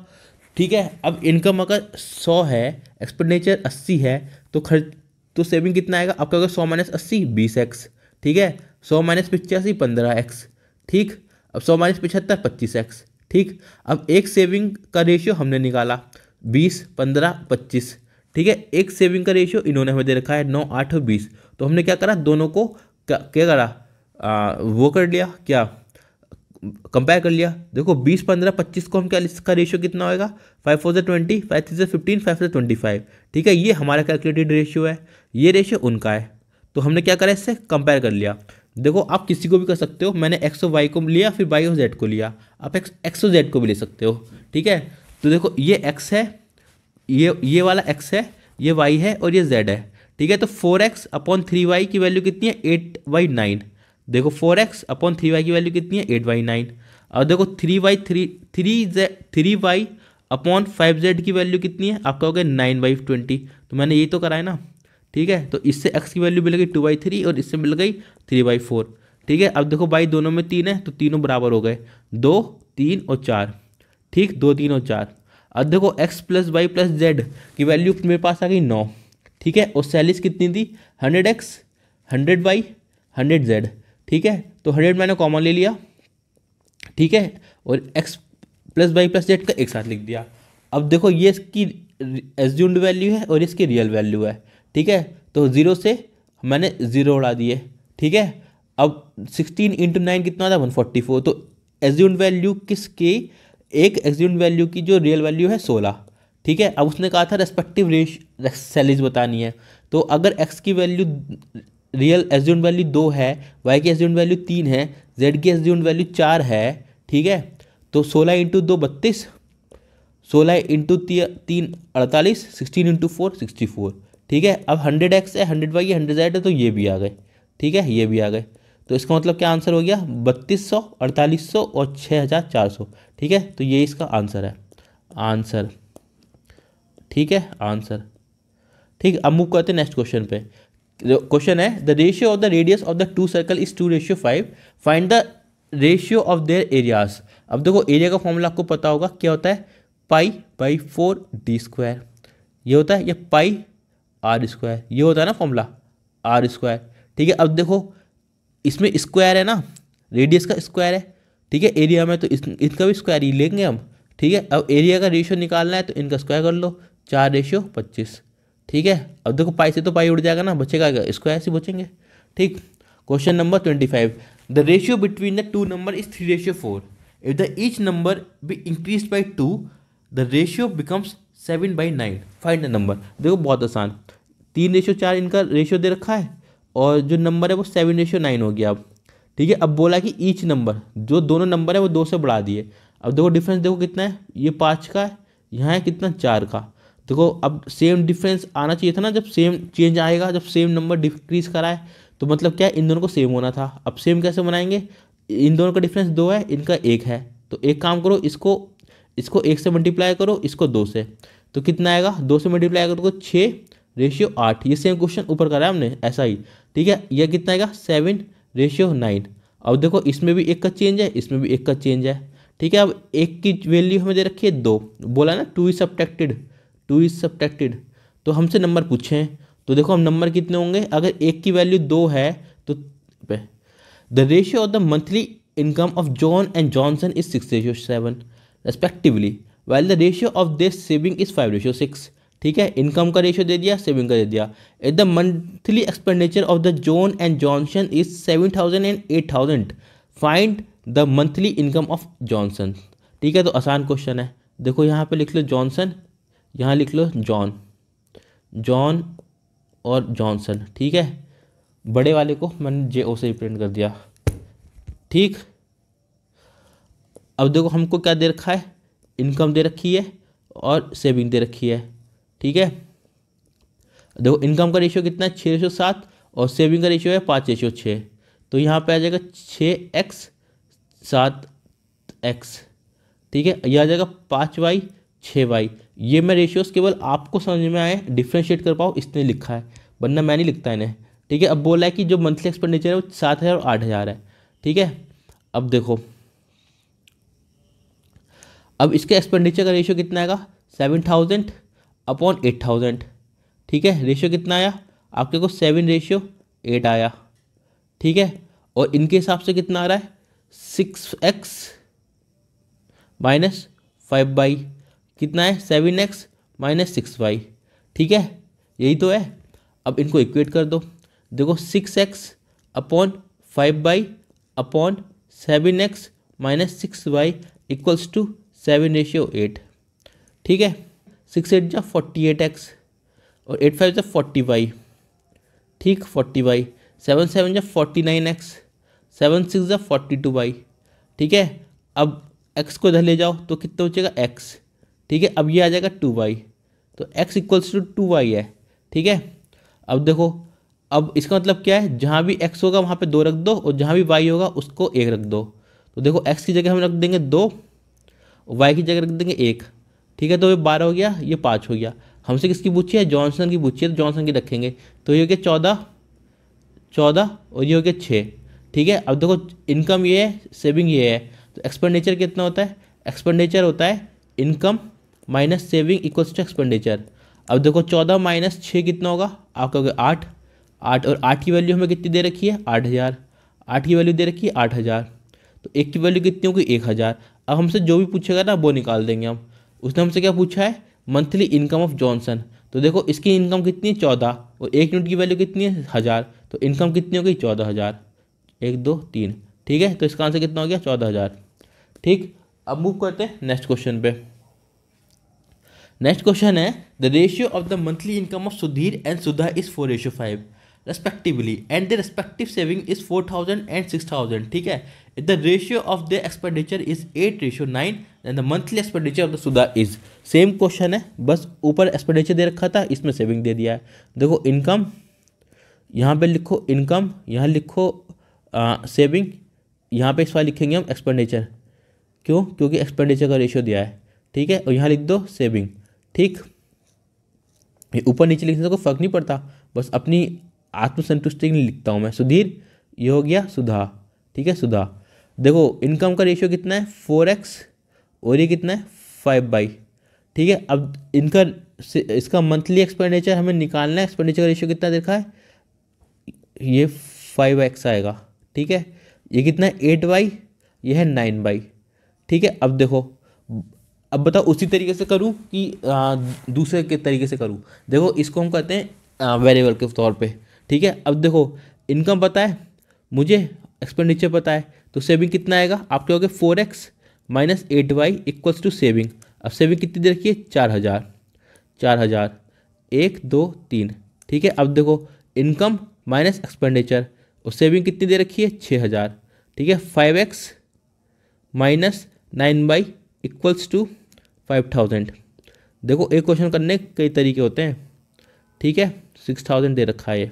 ठीक है अब इनकम अगर सौ है एक्सपेंडिचर अस्सी है तो खर्च तो सेविंग कितना आएगा आपका अगर सौ माइनस अस्सी बीस एक्स ठीक है सौ माइनस पिचासी पंद्रह एक्स ठीक अब सौ माइनस पचहत्तर पच्चीस एक्स ठीक अब एक सेविंग का रेशियो हमने निकाला बीस पंद्रह पच्चीस ठीक है एक सेविंग का रेशियो इन्होंने हमें दे रखा है नौ आठ और बीस तो हमने क्या करा दोनों को क्या करा आ, वो कर लिया क्या कंपेयर कर लिया देखो बीस पंद्रह पच्चीस को हम क्या इसका रेशियो कितना होएगा फाइव फोर से ट्वेंटी फाइव थ्री से फिफ्टीन फाइव से ट्वेंटी फाइव ठीक है ये हमारा कैलकुलेटेड रेशियो है ये रेशियो उनका है तो हमने क्या करा इससे कंपेयर कर लिया देखो आप किसी को भी कर सकते हो मैंने एक्स और वाई को लिया फिर वाई और जेड को लिया आप एक्स एक्स और जेड को भी ले सकते हो ठीक है तो देखो ये एक्स है ये ये वाला एक्स है ये वाई है और ये जेड है ठीक है तो four X upon three Y की वैल्यू कितनी है एट बाई नाइन देखो four X upon three Y की वैल्यू कितनी है एट बाई नाइन और देखो three Y three three Z three Y upon five Z की वैल्यू कितनी है आपका हो गया नाइन बाई ट्वेंटी तो मैंने ये तो कराया ना ठीक है तो इससे एक्स की वैल्यू मिल गई टू बाई थ्री और इससे मिल गई थ्री बाई फोर ठीक है अब देखो बाई दोनों में तीन है तो तीनों बराबर हो गए दो तीन और चार ठीक दो तीन और चार अब देखो x plus Y plus Z की वैल्यू मेरे पास आ गई नौ ठीक है और सैलिस कितनी थी hundred x hundred y hundred z ठीक है तो हंड्रेड मैंने कॉमन ले लिया ठीक है और x plus Y plus z का एक साथ लिख दिया अब देखो ये इसकी एज्यूम्ड वैल्यू है और इसकी रियल वैल्यू है ठीक है तो ज़ीरो से मैंने ज़ीरो उड़ा दिए ठीक है अब सिक्सटीन इंटू नाइन कितना था वन फोर्टी फोर तो एज्यूम वैल्यू किस की एक एज्यूम वैल्यू की जो रियल वैल्यू है सोलह ठीक है अब उसने कहा था रेस्पेक्टिव रेश सैलरीज बतानी है तो अगर एक्स की वैल्यू रियल एज्यूम वैल्यू दो है वाई की एज्यूम वैल्यू तीन है जेड की एज्यूम वैल्यू चार है ठीक है तो सोलह इंटू दो बत्तीस सोलह इंटू तीन अड़तालीस sixteen into four sixty four ठीक है अब हंड्रेड एक्स है हंड्रेड वाई हंड्रेड जेड है तो ये भी आ गए ठीक है ये भी आ गए तो इसका मतलब क्या आंसर हो गया बत्तीस सौ अड़तालीस सौ और छः हज़ार चार सौ ठीक है तो ये इसका आंसर है आंसर ठीक है आंसर ठीक अब मूव करते हैं नेक्स्ट क्वेश्चन पे क्वेश्चन है the ratio of the radius of the two circle is two ratio five find the ratio of their areas अब देखो एरिया का फॉर्मूला आपको पता होगा क्या होता है pi by four d square ये होता है या पाई आर स्क्वायर ये होता है ना फॉर्मूला आर स्क्वायर ठीक है अब देखो इसमें स्क्वायर है ना रेडियस का स्क्वायर है ठीक है एरिया में तो इस, इनका भी स्क्वायर ही लेंगे हम ठीक है अब एरिया का रेशियो निकालना है तो इनका स्क्वायर कर लो चार रेशियो पच्चीस ठीक है अब देखो पाई से तो पाई उड़ जाएगा ना बचेगा क्या स्क्वायर से बचेंगे ठीक question number twenty five the ratio between the two number is three ratio four if the each number be increase by two the ratio becomes seven by nine fine the number देखो बहुत आसान तीन रेशो चार इनका रेशो दे रखा है और जो नंबर है वो सेवन रेशो नाइन हो गया अब ठीक है अब बोला कि ईच नंबर जो दोनों नंबर है वो दो से बढ़ा दिए अब देखो डिफरेंस देखो कितना है ये पाँच का है यहाँ है कितना चार का देखो अब सेम डिफरेंस आना चाहिए था ना जब सेम चेंज आएगा जब सेम नंबर डिक्रीज कराए तो मतलब क्या है इन दोनों को सेम होना था अब सेम कैसे बनाएंगे इन दोनों का डिफरेंस दो है इनका एक है तो एक काम करो इसको इसको एक से मल्टीप्लाई करो इसको दो से तो कितना आएगा दो से मल्टीप्लाई करो तो छः रेशियो आठ ये सेम क्वेश्चन ऊपर करा है हमने ऐसा ही ठीक है यह कितना आएगा सेवन रेशियो नाइन अब देखो इसमें भी एक का चेंज है इसमें भी एक का चेंज है ठीक है अब एक की वैल्यू हमें दे रखी है दो बोला ना two is subtracted two is subtracted तो हमसे नंबर पूछें तो देखो हम नंबर कितने होंगे अगर एक की वैल्यू दो है तो the ratio of the monthly income of John and Johnson is six ratio seven respectively well the ratio of this saving is five ratio six ठीक है इनकम का रेशियो दे दिया सेविंग का दे दिया if the monthly expenditure of the John and Johnson is seven thousand and eight thousand find the monthly income of Johnson ठीक है तो आसान क्वेश्चन है देखो यहाँ पे लिख लो जॉनसन यहाँ लिख लो जॉन जॉन और जॉनसन ठीक है बड़े वाले को मैंने जे ओ से प्रिंट कर दिया ठीक अब देखो हमको क्या दे रखा है इनकम दे रखी है और सेविंग दे रखी है ठीक है देखो इनकम का रेशियो कितना है छः रेशो सात और सेविंग का रेशियो है पाँच रेशो छः तो यहाँ पे आ जाएगा छः एक्स सात एक्स ठीक है यह आ जाएगा पाँच वाई छः वाई ये मैं रेशियोज केवल आपको समझ में आए डिफ्रेंशिएट कर पाओ इसने लिखा है वरना मैं नहीं लिखता इन्हें ठीक है अब बोला है कि जो मंथली एक्सपेंडिचर है वो सात हज़ार और आठ हज़ार है ठीक है अब देखो अब इसके एक्सपेंडिचर का रेशियो कितना आएगा seven thousand upon eight thousand ठीक है रेशियो कितना आया आपके को सेवन रेशियो एट आया ठीक है और इनके हिसाब से कितना आ रहा है six x minus five by कितना है seven x minus six y ठीक है यही तो है अब इनको इक्वेट कर दो देखो six x upon five by upon seven x minus six y equals to seven ratio eight ठीक है सिक्स एट जा फोर्टी एट एक्स और एट फाइव जा फोर्टी वाई ठीक फोर्टी वाई सेवन सेवन जा forty nine x seven six जा फोर्टी टू वाई ठीक है अब एक्स को इधर ले जाओ तो कितना बचेगा एक्स ठीक है अब ये आ जाएगा टू वाई तो x equals to two y है ठीक है अब देखो अब इसका मतलब क्या है जहाँ भी एक्स होगा वहाँ पे दो रख दो और जहाँ भी वाई होगा उसको एक रख दो तो देखो एक्स की जगह हम रख देंगे दो वाई की जगह रख देंगे एक ठीक है तो ये बारह हो गया ये पाँच हो गया हमसे किसकी पूछी है जॉनसन की पूछी है तो जॉनसन की रखेंगे तो ये हो गया चौदह चौदह और ये हो गया छः ठीक है अब देखो इनकम ये है सेविंग ये है तो एक्सपेंडिचर कितना होता है एक्सपेंडिचर होता है income minus saving equals to expenditure अब देखो चौदह माइनस छः कितना होगा आपका गया आठ आठ और आठ की वैल्यू हमें कितनी दे रखी है आठ हज़ार आठ की वैल्यू दे रखी है आठ हज़ार तो एक की वैल्यू कितनी होगी एक हज़ार अब हमसे जो भी पूछेगा ना वो निकाल देंगे हम उसने हमसे क्या पूछा है मंथली इनकम ऑफ जॉनसन तो देखो इसकी इनकम कितनी है चौदह और एक यूनिट की वैल्यू कितनी है हज़ार तो इनकम कितनी हो गई चौदह हज़ार एक दो तीन ठीक है तो इसका आंसर कितना हो गया चौदह हज़ार ठीक अब मूव करते हैं नेक्स्ट क्वेश्चन पे नेक्स्ट क्वेश्चन है the ratio of the monthly income of Sudhir and Sudha is four ratio five respectively and respectively respective saving is four thousand and six thousand ठीक है if the ratio of their expenditure is 8 ratio 9 then the monthly expenditure of the Sudha is same question है बस ऊपर एक्सपेंडिचर दे रखा था इसमें सेविंग दे दिया है देखो इनकम यहाँ पे लिखो इनकम यहाँ लिखो सेविंग यहाँ पे इस बार लिखेंगे हम एक्सपेंडिचर क्यों क्योंकि एक्सपेंडिचर का रेशियो दिया है ठीक है और यहाँ लिख दो सेविंग ठीक ऊपर नीचे लिखने से कोई फर्क नहीं पड़ता बस अपनी आत्मसंतुष्टि के लिए लिखता हूँ मैं सुधीर ये हो गया सुधा ठीक है सुधा देखो इनकम का रेशियो कितना है फोर एक्स और ये कितना है फाइव बाई ठीक है अब इनका इसका मंथली एक्सपेंडिचर हमें निकालना है एक्सपेंडिचर का रेशियो कितना देखा है ये फाइव एक्स आएगा ठीक है ये कितना है एट बाई ये है नाइन बाई ठीक है अब देखो अब बताओ उसी तरीके से करूँ कि आ, दूसरे के तरीके से करूँ देखो इसको हम कहते हैं वेरिएबल के तौर पे ठीक है अब देखो इनकम पता है मुझे एक्सपेंडिचर पता है तो सेविंग कितना आएगा आपके हो four x minus eight y equals to saving अब सेविंग कितनी दे रखी है चार हज़ार चार हज़ार एक दो तीन ठीक है अब देखो इनकम माइनस एक्सपेंडिचर और सेविंग कितनी दे रखी है छः हज़ार ठीक है five x minus nine by equals to five thousand देखो एक क्वेश्चन करने कई तरीके होते हैं ठीक है सिक्स थाउजेंड दे रखा है ये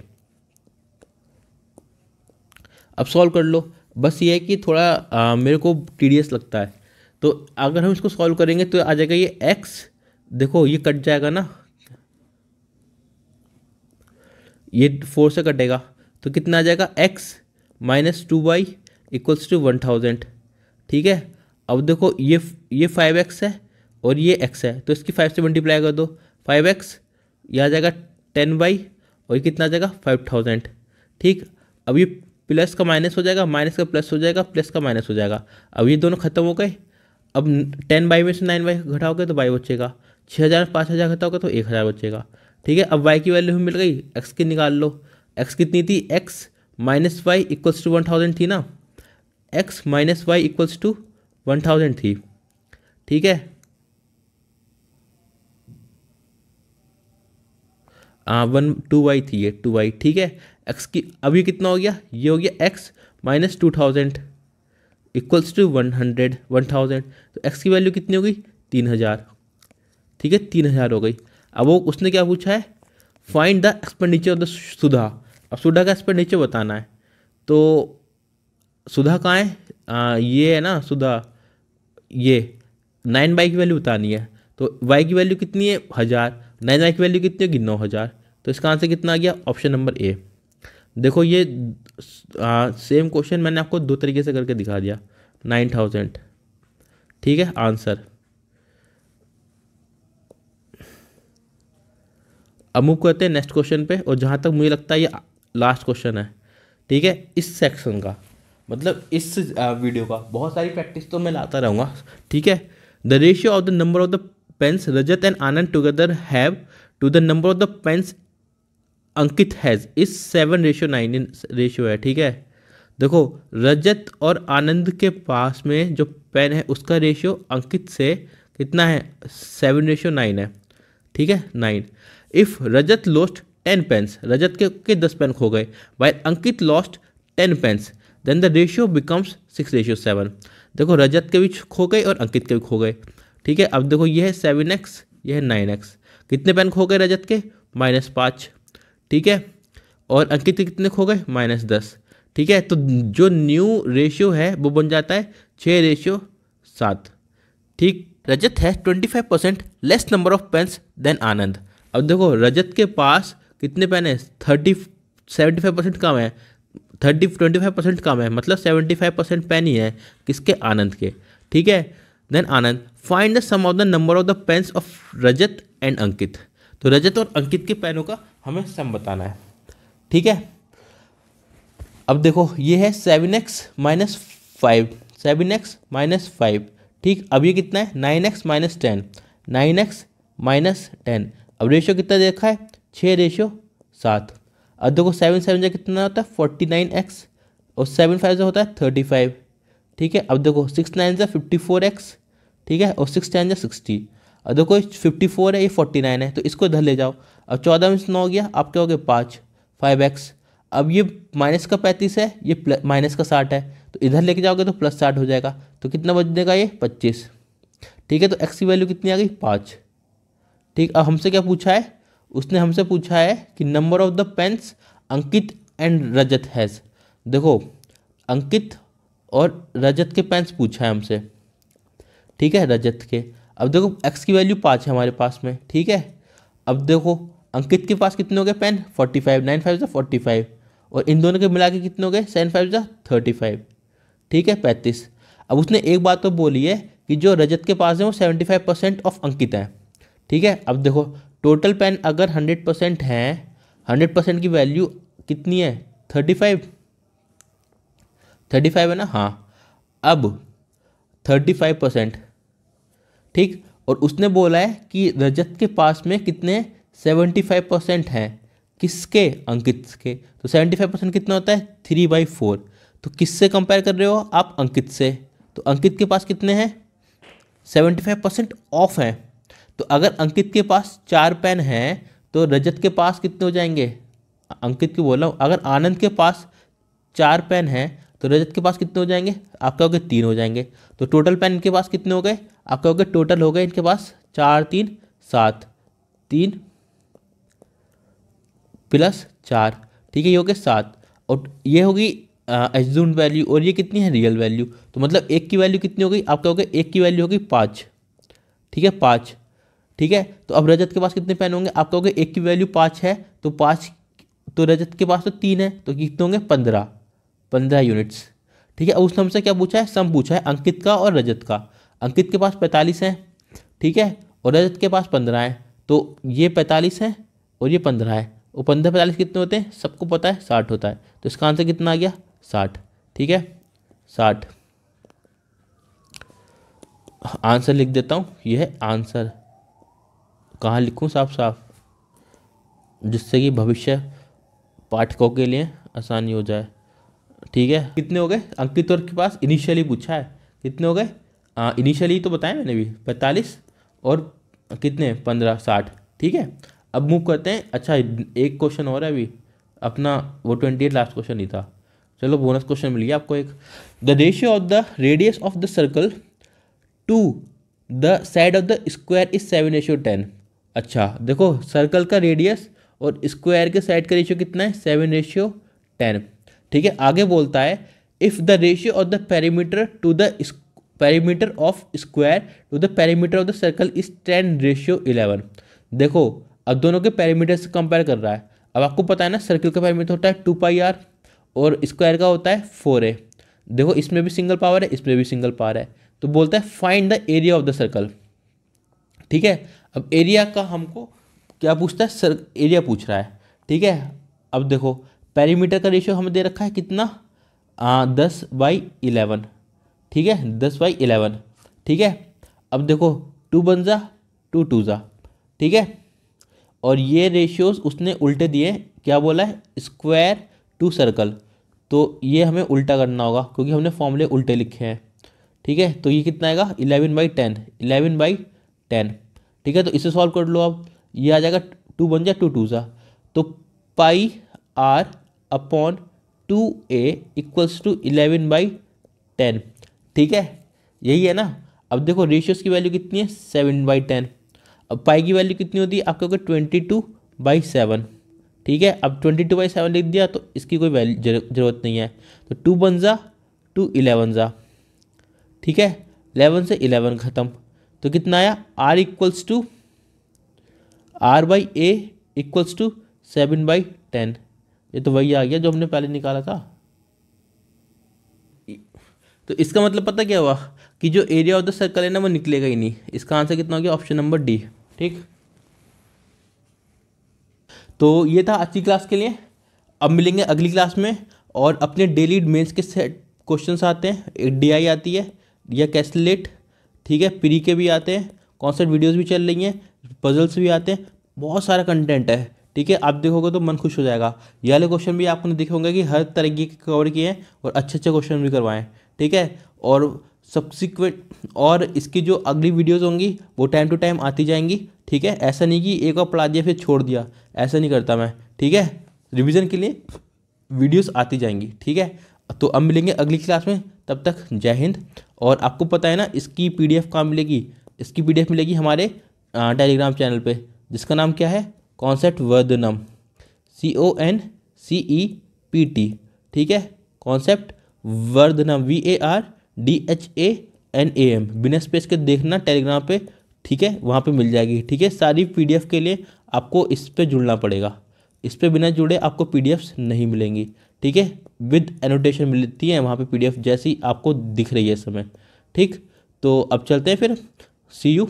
अब सॉल्व कर लो बस ये है कि थोड़ा आ, मेरे को टी लगता है तो अगर हम इसको सॉल्व करेंगे तो आ जाएगा ये एक्स देखो ये कट जाएगा ना ये फोर से कटेगा तो कितना आ जाएगा x minus two y equals to one thousand ठीक है अब देखो ये ये फाइव एक्स है और ये एक्स है तो इसकी फाइव से मल्टीप्लाई कर दो फाइव एक्स ये आ जाएगा टेन वाई और ये कितना आ जाएगा फाइव थाउजेंड ठीक अब ये प्लस का माइनस हो जाएगा माइनस का प्लस हो जाएगा प्लस का माइनस हो जाएगा अब ये दोनों खत्म हो गए अब टेन बाई में से नाइन बाई घटाओगे तो बाई बचेगा छः हज़ार पाँच हज़ार घटाओगे तो एक हज़ार बचेगा ठीक है अब वाई की वैल्यू मिल गई एक्स की निकाल लो एक्स कितनी थी x minus y equals to one thousand थी ना x minus y equals to one thousand थी ठीक है वन टू वाई थी ये टू वाई ठीक है एक्स की अभी कितना हो गया ये हो गया x minus two thousand equals to one hundred one thousand तो एक्स की वैल्यू कितनी हो गई तीन हज़ार ठीक है तीन हज़ार हो गई अब वो उसने क्या पूछा है find the expenditure of the Sudha अब सुधा का एक्सपेंडिचर बताना है तो सुधा कहाँ है आ, ये है ना सुधा ये नाइन बाई की वैल्यू बतानी है तो वाई की वैल्यू कितनी है हज़ार नाइन वाई की वैल्यू कितनी होगी नौ हज़ार तो इसका आंसर कितना आ गया ऑप्शन नंबर ए देखो ये आ, सेम क्वेश्चन मैंने आपको दो तरीके से करके दिखा दिया नाइन थाउजेंड ठीक है आंसर अब मूव करते हैं नेक्स्ट क्वेश्चन पे और जहाँ तक मुझे लगता है ये लास्ट क्वेश्चन है ठीक है इस सेक्शन का मतलब इस वीडियो का बहुत सारी प्रैक्टिस तो मैं लाता रहूँगा ठीक है the ratio of the number of the pens Rajat and Anand together have two the number of the pens Ankit has is seven ratio nine ratio है ठीक है देखो रजत और आनंद के पास में जो पेन है उसका रेशियो अंकित से कितना है सेवन रेशियो नाइन है ठीक है nine if Rajat lost ten pens Rajat के, के दस पेन खो गए while Ankit lost ten pens then the ratio becomes six ratio seven देखो रजत के भी खो गए और अंकित के भी खो गए ठीक है अब देखो ये है सेवन एक्स यह है नाइन एक्स कितने पेन खो गए रजत के माइनस पाँच ठीक है और अंकित कितने खो गए माइनस दस ठीक है तो जो न्यू रेशियो है वो बन जाता है छः रेशियो सात ठीक रजत है twenty five percent less number of pens then Anand अब देखो रजत के पास कितने पेन है थर्टी सेवेंटी फाइव परसेंट कम है थर्टी ट्वेंटी फाइव परसेंट कम है मतलब सेवेंटी फाइव परसेंट पेन ही है किसके आनंद के ठीक है then Anand find the sum of the number of the pens of Rajat and Ankit तो रजत और अंकित के पैरों का हमें सम बताना है ठीक है अब देखो ये है seven x minus five seven x minus five ठीक अब ये कितना है nine x minus ten nine x minus ten अब रेशियो कितना देखा है छः रेशियो सात अब देखो सेवन सेवन जो कितना होता है फोर्टी नाइन एक्स और सेवन फाइव जो होता है थर्टी फाइव ठीक है अब देखो सिक्स नाइन जो फिफ्टी फोर एक्स ठीक है और सिक्स टेन जो सिक्सटी और देखो फिफ्टी फोर है ये फोर्टी नाइन है तो इसको इधर ले जाओ अब चौदह में से नौ हो गया आप क्या हो गया पाँच फाइव एक्स अब ये माइनस का पैंतीस है ये माइनस का साठ है तो इधर लेके जाओगे तो प्लस साठ हो जाएगा तो कितना देगा ये पच्चीस ठीक है तो एक्स की वैल्यू कितनी आ गई पाँच ठीक अब हमसे क्या पूछा है उसने हमसे पूछा है कि number of the pens Ankit and Rajat has देखो अंकित और रजत के पेन्स पूछा है हमसे ठीक है रजत के अब देखो एक्स की वैल्यू पाँच है हमारे पास में ठीक है अब देखो अंकित के पास कितने हो गए pen forty five nine five जो फोर्टी फाइव और इन दोनों के मिला के कितने हो गए सेवन फाइव जो थर्टी फाइव ठीक है पैंतीस अब उसने एक बात तो बोली है कि जो रजत के पास है वो seventy five percent of Ankit हैं ठीक है अब देखो टोटल पेन अगर हंड्रेड परसेंट हैं हंड्रेड परसेंट की वैल्यू कितनी है थर्टी फाइव थर्टी फाइव है ना हाँ अब थर्टी फाइव परसेंट ठीक और उसने बोला है कि रजत के पास में कितने सेवेंटी फाइव परसेंट हैं किसके अंकित के तो सेवेंटी फाइव परसेंट कितना होता है थ्री बाई फोर तो किससे कंपेयर कर रहे हो आप अंकित से तो अंकित के पास कितने हैं सेवेंटी फाइव परसेंट ऑफ हैं तो अगर अंकित के पास चार पेन हैं तो रजत के पास कितने हो जाएंगे अंकित की बोल रहा हूँ अगर आनंद के पास चार पेन हैं तो रजत के पास कितने हो जाएंगे आपके हो गए तीन हो जाएंगे तो टोटल पेन इनके पास कितने हो गए आपके हो गए टोटल हो गए इनके पास चार तीन सात तीन प्लस चार ठीक है ये हो गया सात और ये होगी एजूम वैल्यू और ये कितनी है रियल वैल्यू तो मतलब एक की वैल्यू कितनी हो गई आपका हो गया एक की वैल्यू होगी पाँच ठीक है पाँच ठीक है तो अब रजत के पास कितने पेन होंगे आपका हो गया एक की वैल्यू पाँच है तो पाँच तो रजत के पास तो तीन है तो कितने होंगे पंद्रह पंद्रह यूनिट्स ठीक है उस हमसे क्या पूछा है सम पूछा है अंकित का और रजत का अंकित के पास पैंतालीस हैं ठीक है और रजत के पास पंद्रह हैं तो ये पैंतालीस हैं और ये पंद्रह है और पंद्रह पैंतालीस कितने होते हैं सबको पता है साठ होता है तो इसका आंसर कितना आ गया साठ ठीक है साठ आंसर लिख देता हूँ यह है आंसर कहाँ लिखूँ साफ साफ जिससे कि भविष्य पाठकों के लिए आसानी हो जाए ठीक है कितने हो गए अंकित और के पास इनिशियली पूछा है कितने हो गए इनिशियली हाँ, तो बताया मैंने भी पैंतालीस और कितने पंद्रह साठ ठीक है अब मूव करते हैं अच्छा एक क्वेश्चन और है अभी अपना वो ट्वेंटी एट लास्ट क्वेश्चन ही था चलो बोनस क्वेश्चन मिल गया आपको एक the ratio of the radius of the circle to the side of the square is seven ratio ten अच्छा देखो सर्कल का रेडियस और स्क्वायर के साइड का रेशियो कितना है सेवन रेशियो टेन ठीक है आगे बोलता है if the ratio of the perimeter to the perimeter of square to the perimeter of the circle is ten ratio eleven देखो अब दोनों के पैरीमीटर से कंपेयर कर रहा है अब आपको पता है ना सर्कल का पैरीमीटर होता है टू पाई आर और स्क्वायर का होता है फोर ए देखो इसमें भी सिंगल पावर है इसमें भी सिंगल पावर है तो बोलता है find the area of the circle ठीक है अब एरिया का हमको क्या पूछता है सर एरिया पूछ रहा है ठीक है अब देखो पैरीमीटर का रेशियो हमें दे रखा है कितना आ, दस बाई इलेवन ठीक है दस बाई इलेवन ठीक है अब देखो टू वन ज़ा टू टू ज़ा ठीक है और ये रेशियोज उसने उल्टे दिए क्या बोला है स्क्वायर टू सर्कल तो ये हमें उल्टा करना होगा क्योंकि हमने फॉर्मूले उल्टे लिखे हैं ठीक है तो ये कितना आएगा eleven by ten eleven by ten ठीक है तो इसे सॉल्व कर लो अब ये आ जाएगा टू वन जा टू टू सा तो pi r upon two a equals to eleven by ten ठीक है यही है ना अब देखो रेशियोज़ की वैल्यू कितनी है सेवन बाई टेन अब पाई की वैल्यू कितनी होती है आपके होगा ट्वेंटी टू बाई सेवन ठीक है अब ट्वेंटी टू बाई सेवन लिख दिया तो इसकी कोई वैल्यू जरूरत नहीं है तो टू वन ज़ा टू इलेवन ज़ा ठीक है इलेवन से इलेवन ख़त्म तो कितना आया r equals to r by a equals to seven by ten ये तो वही आ गया जो हमने पहले निकाला था तो इसका मतलब पता क्या हुआ कि जो एरिया ऑफ द सर्कल है ना वो निकलेगा ही नहीं इसका आंसर कितना हो गया ऑप्शन नंबर डी ठीक तो ये था आज की क्लास के लिए अब मिलेंगे अगली क्लास में और अपने डेली मेंस के सेट क्वेश्चन आते हैं डी आई आती है या कैसलेट ठीक है प्री के भी आते हैं कॉन्सर्ट वीडियोज़ भी चल रही हैं पजल्स भी आते हैं बहुत सारा कंटेंट है ठीक है आप देखोगे तो मन खुश हो जाएगा ये वाले क्वेश्चन भी आपने देखे होंगे कि हर तरीके के कवर किए हैं और अच्छे अच्छे क्वेश्चन भी करवाएं ठीक है और सब्सिक्वेंट और इसकी जो अगली वीडियोज होंगी वो टाइम टू टाइम आती जाएंगी ठीक है ऐसा नहीं कि एक बार पढ़ा दिया फिर छोड़ दिया ऐसा नहीं करता मैं ठीक है रिविज़न के लिए वीडियोस आती जाएंगी ठीक है तो अब मिलेंगे अगली क्लास में तब तक जय हिंद और आपको पता है ना इसकी पीडीएफ कहाँ मिलेगी इसकी पीडीएफ मिलेगी हमारे टेलीग्राम चैनल पे जिसका नाम क्या है concept Vardhanam C O N C E P T ठीक है concept Vardhana V A R D H A N A M बिना स्पेस के देखना टेलीग्राम पे ठीक है वहाँ पे मिल जाएगी ठीक है सारी पीडीएफ के लिए आपको इस पर जुड़ना पड़ेगा इस पर बिना जुड़े आपको पीडीएफ्स नहीं मिलेंगी ठीक है विद एनोटेशन मिलती है वहाँ पे पीडीएफ जैसी आपको दिख रही है इस समय ठीक तो अब चलते हैं फिर सी यू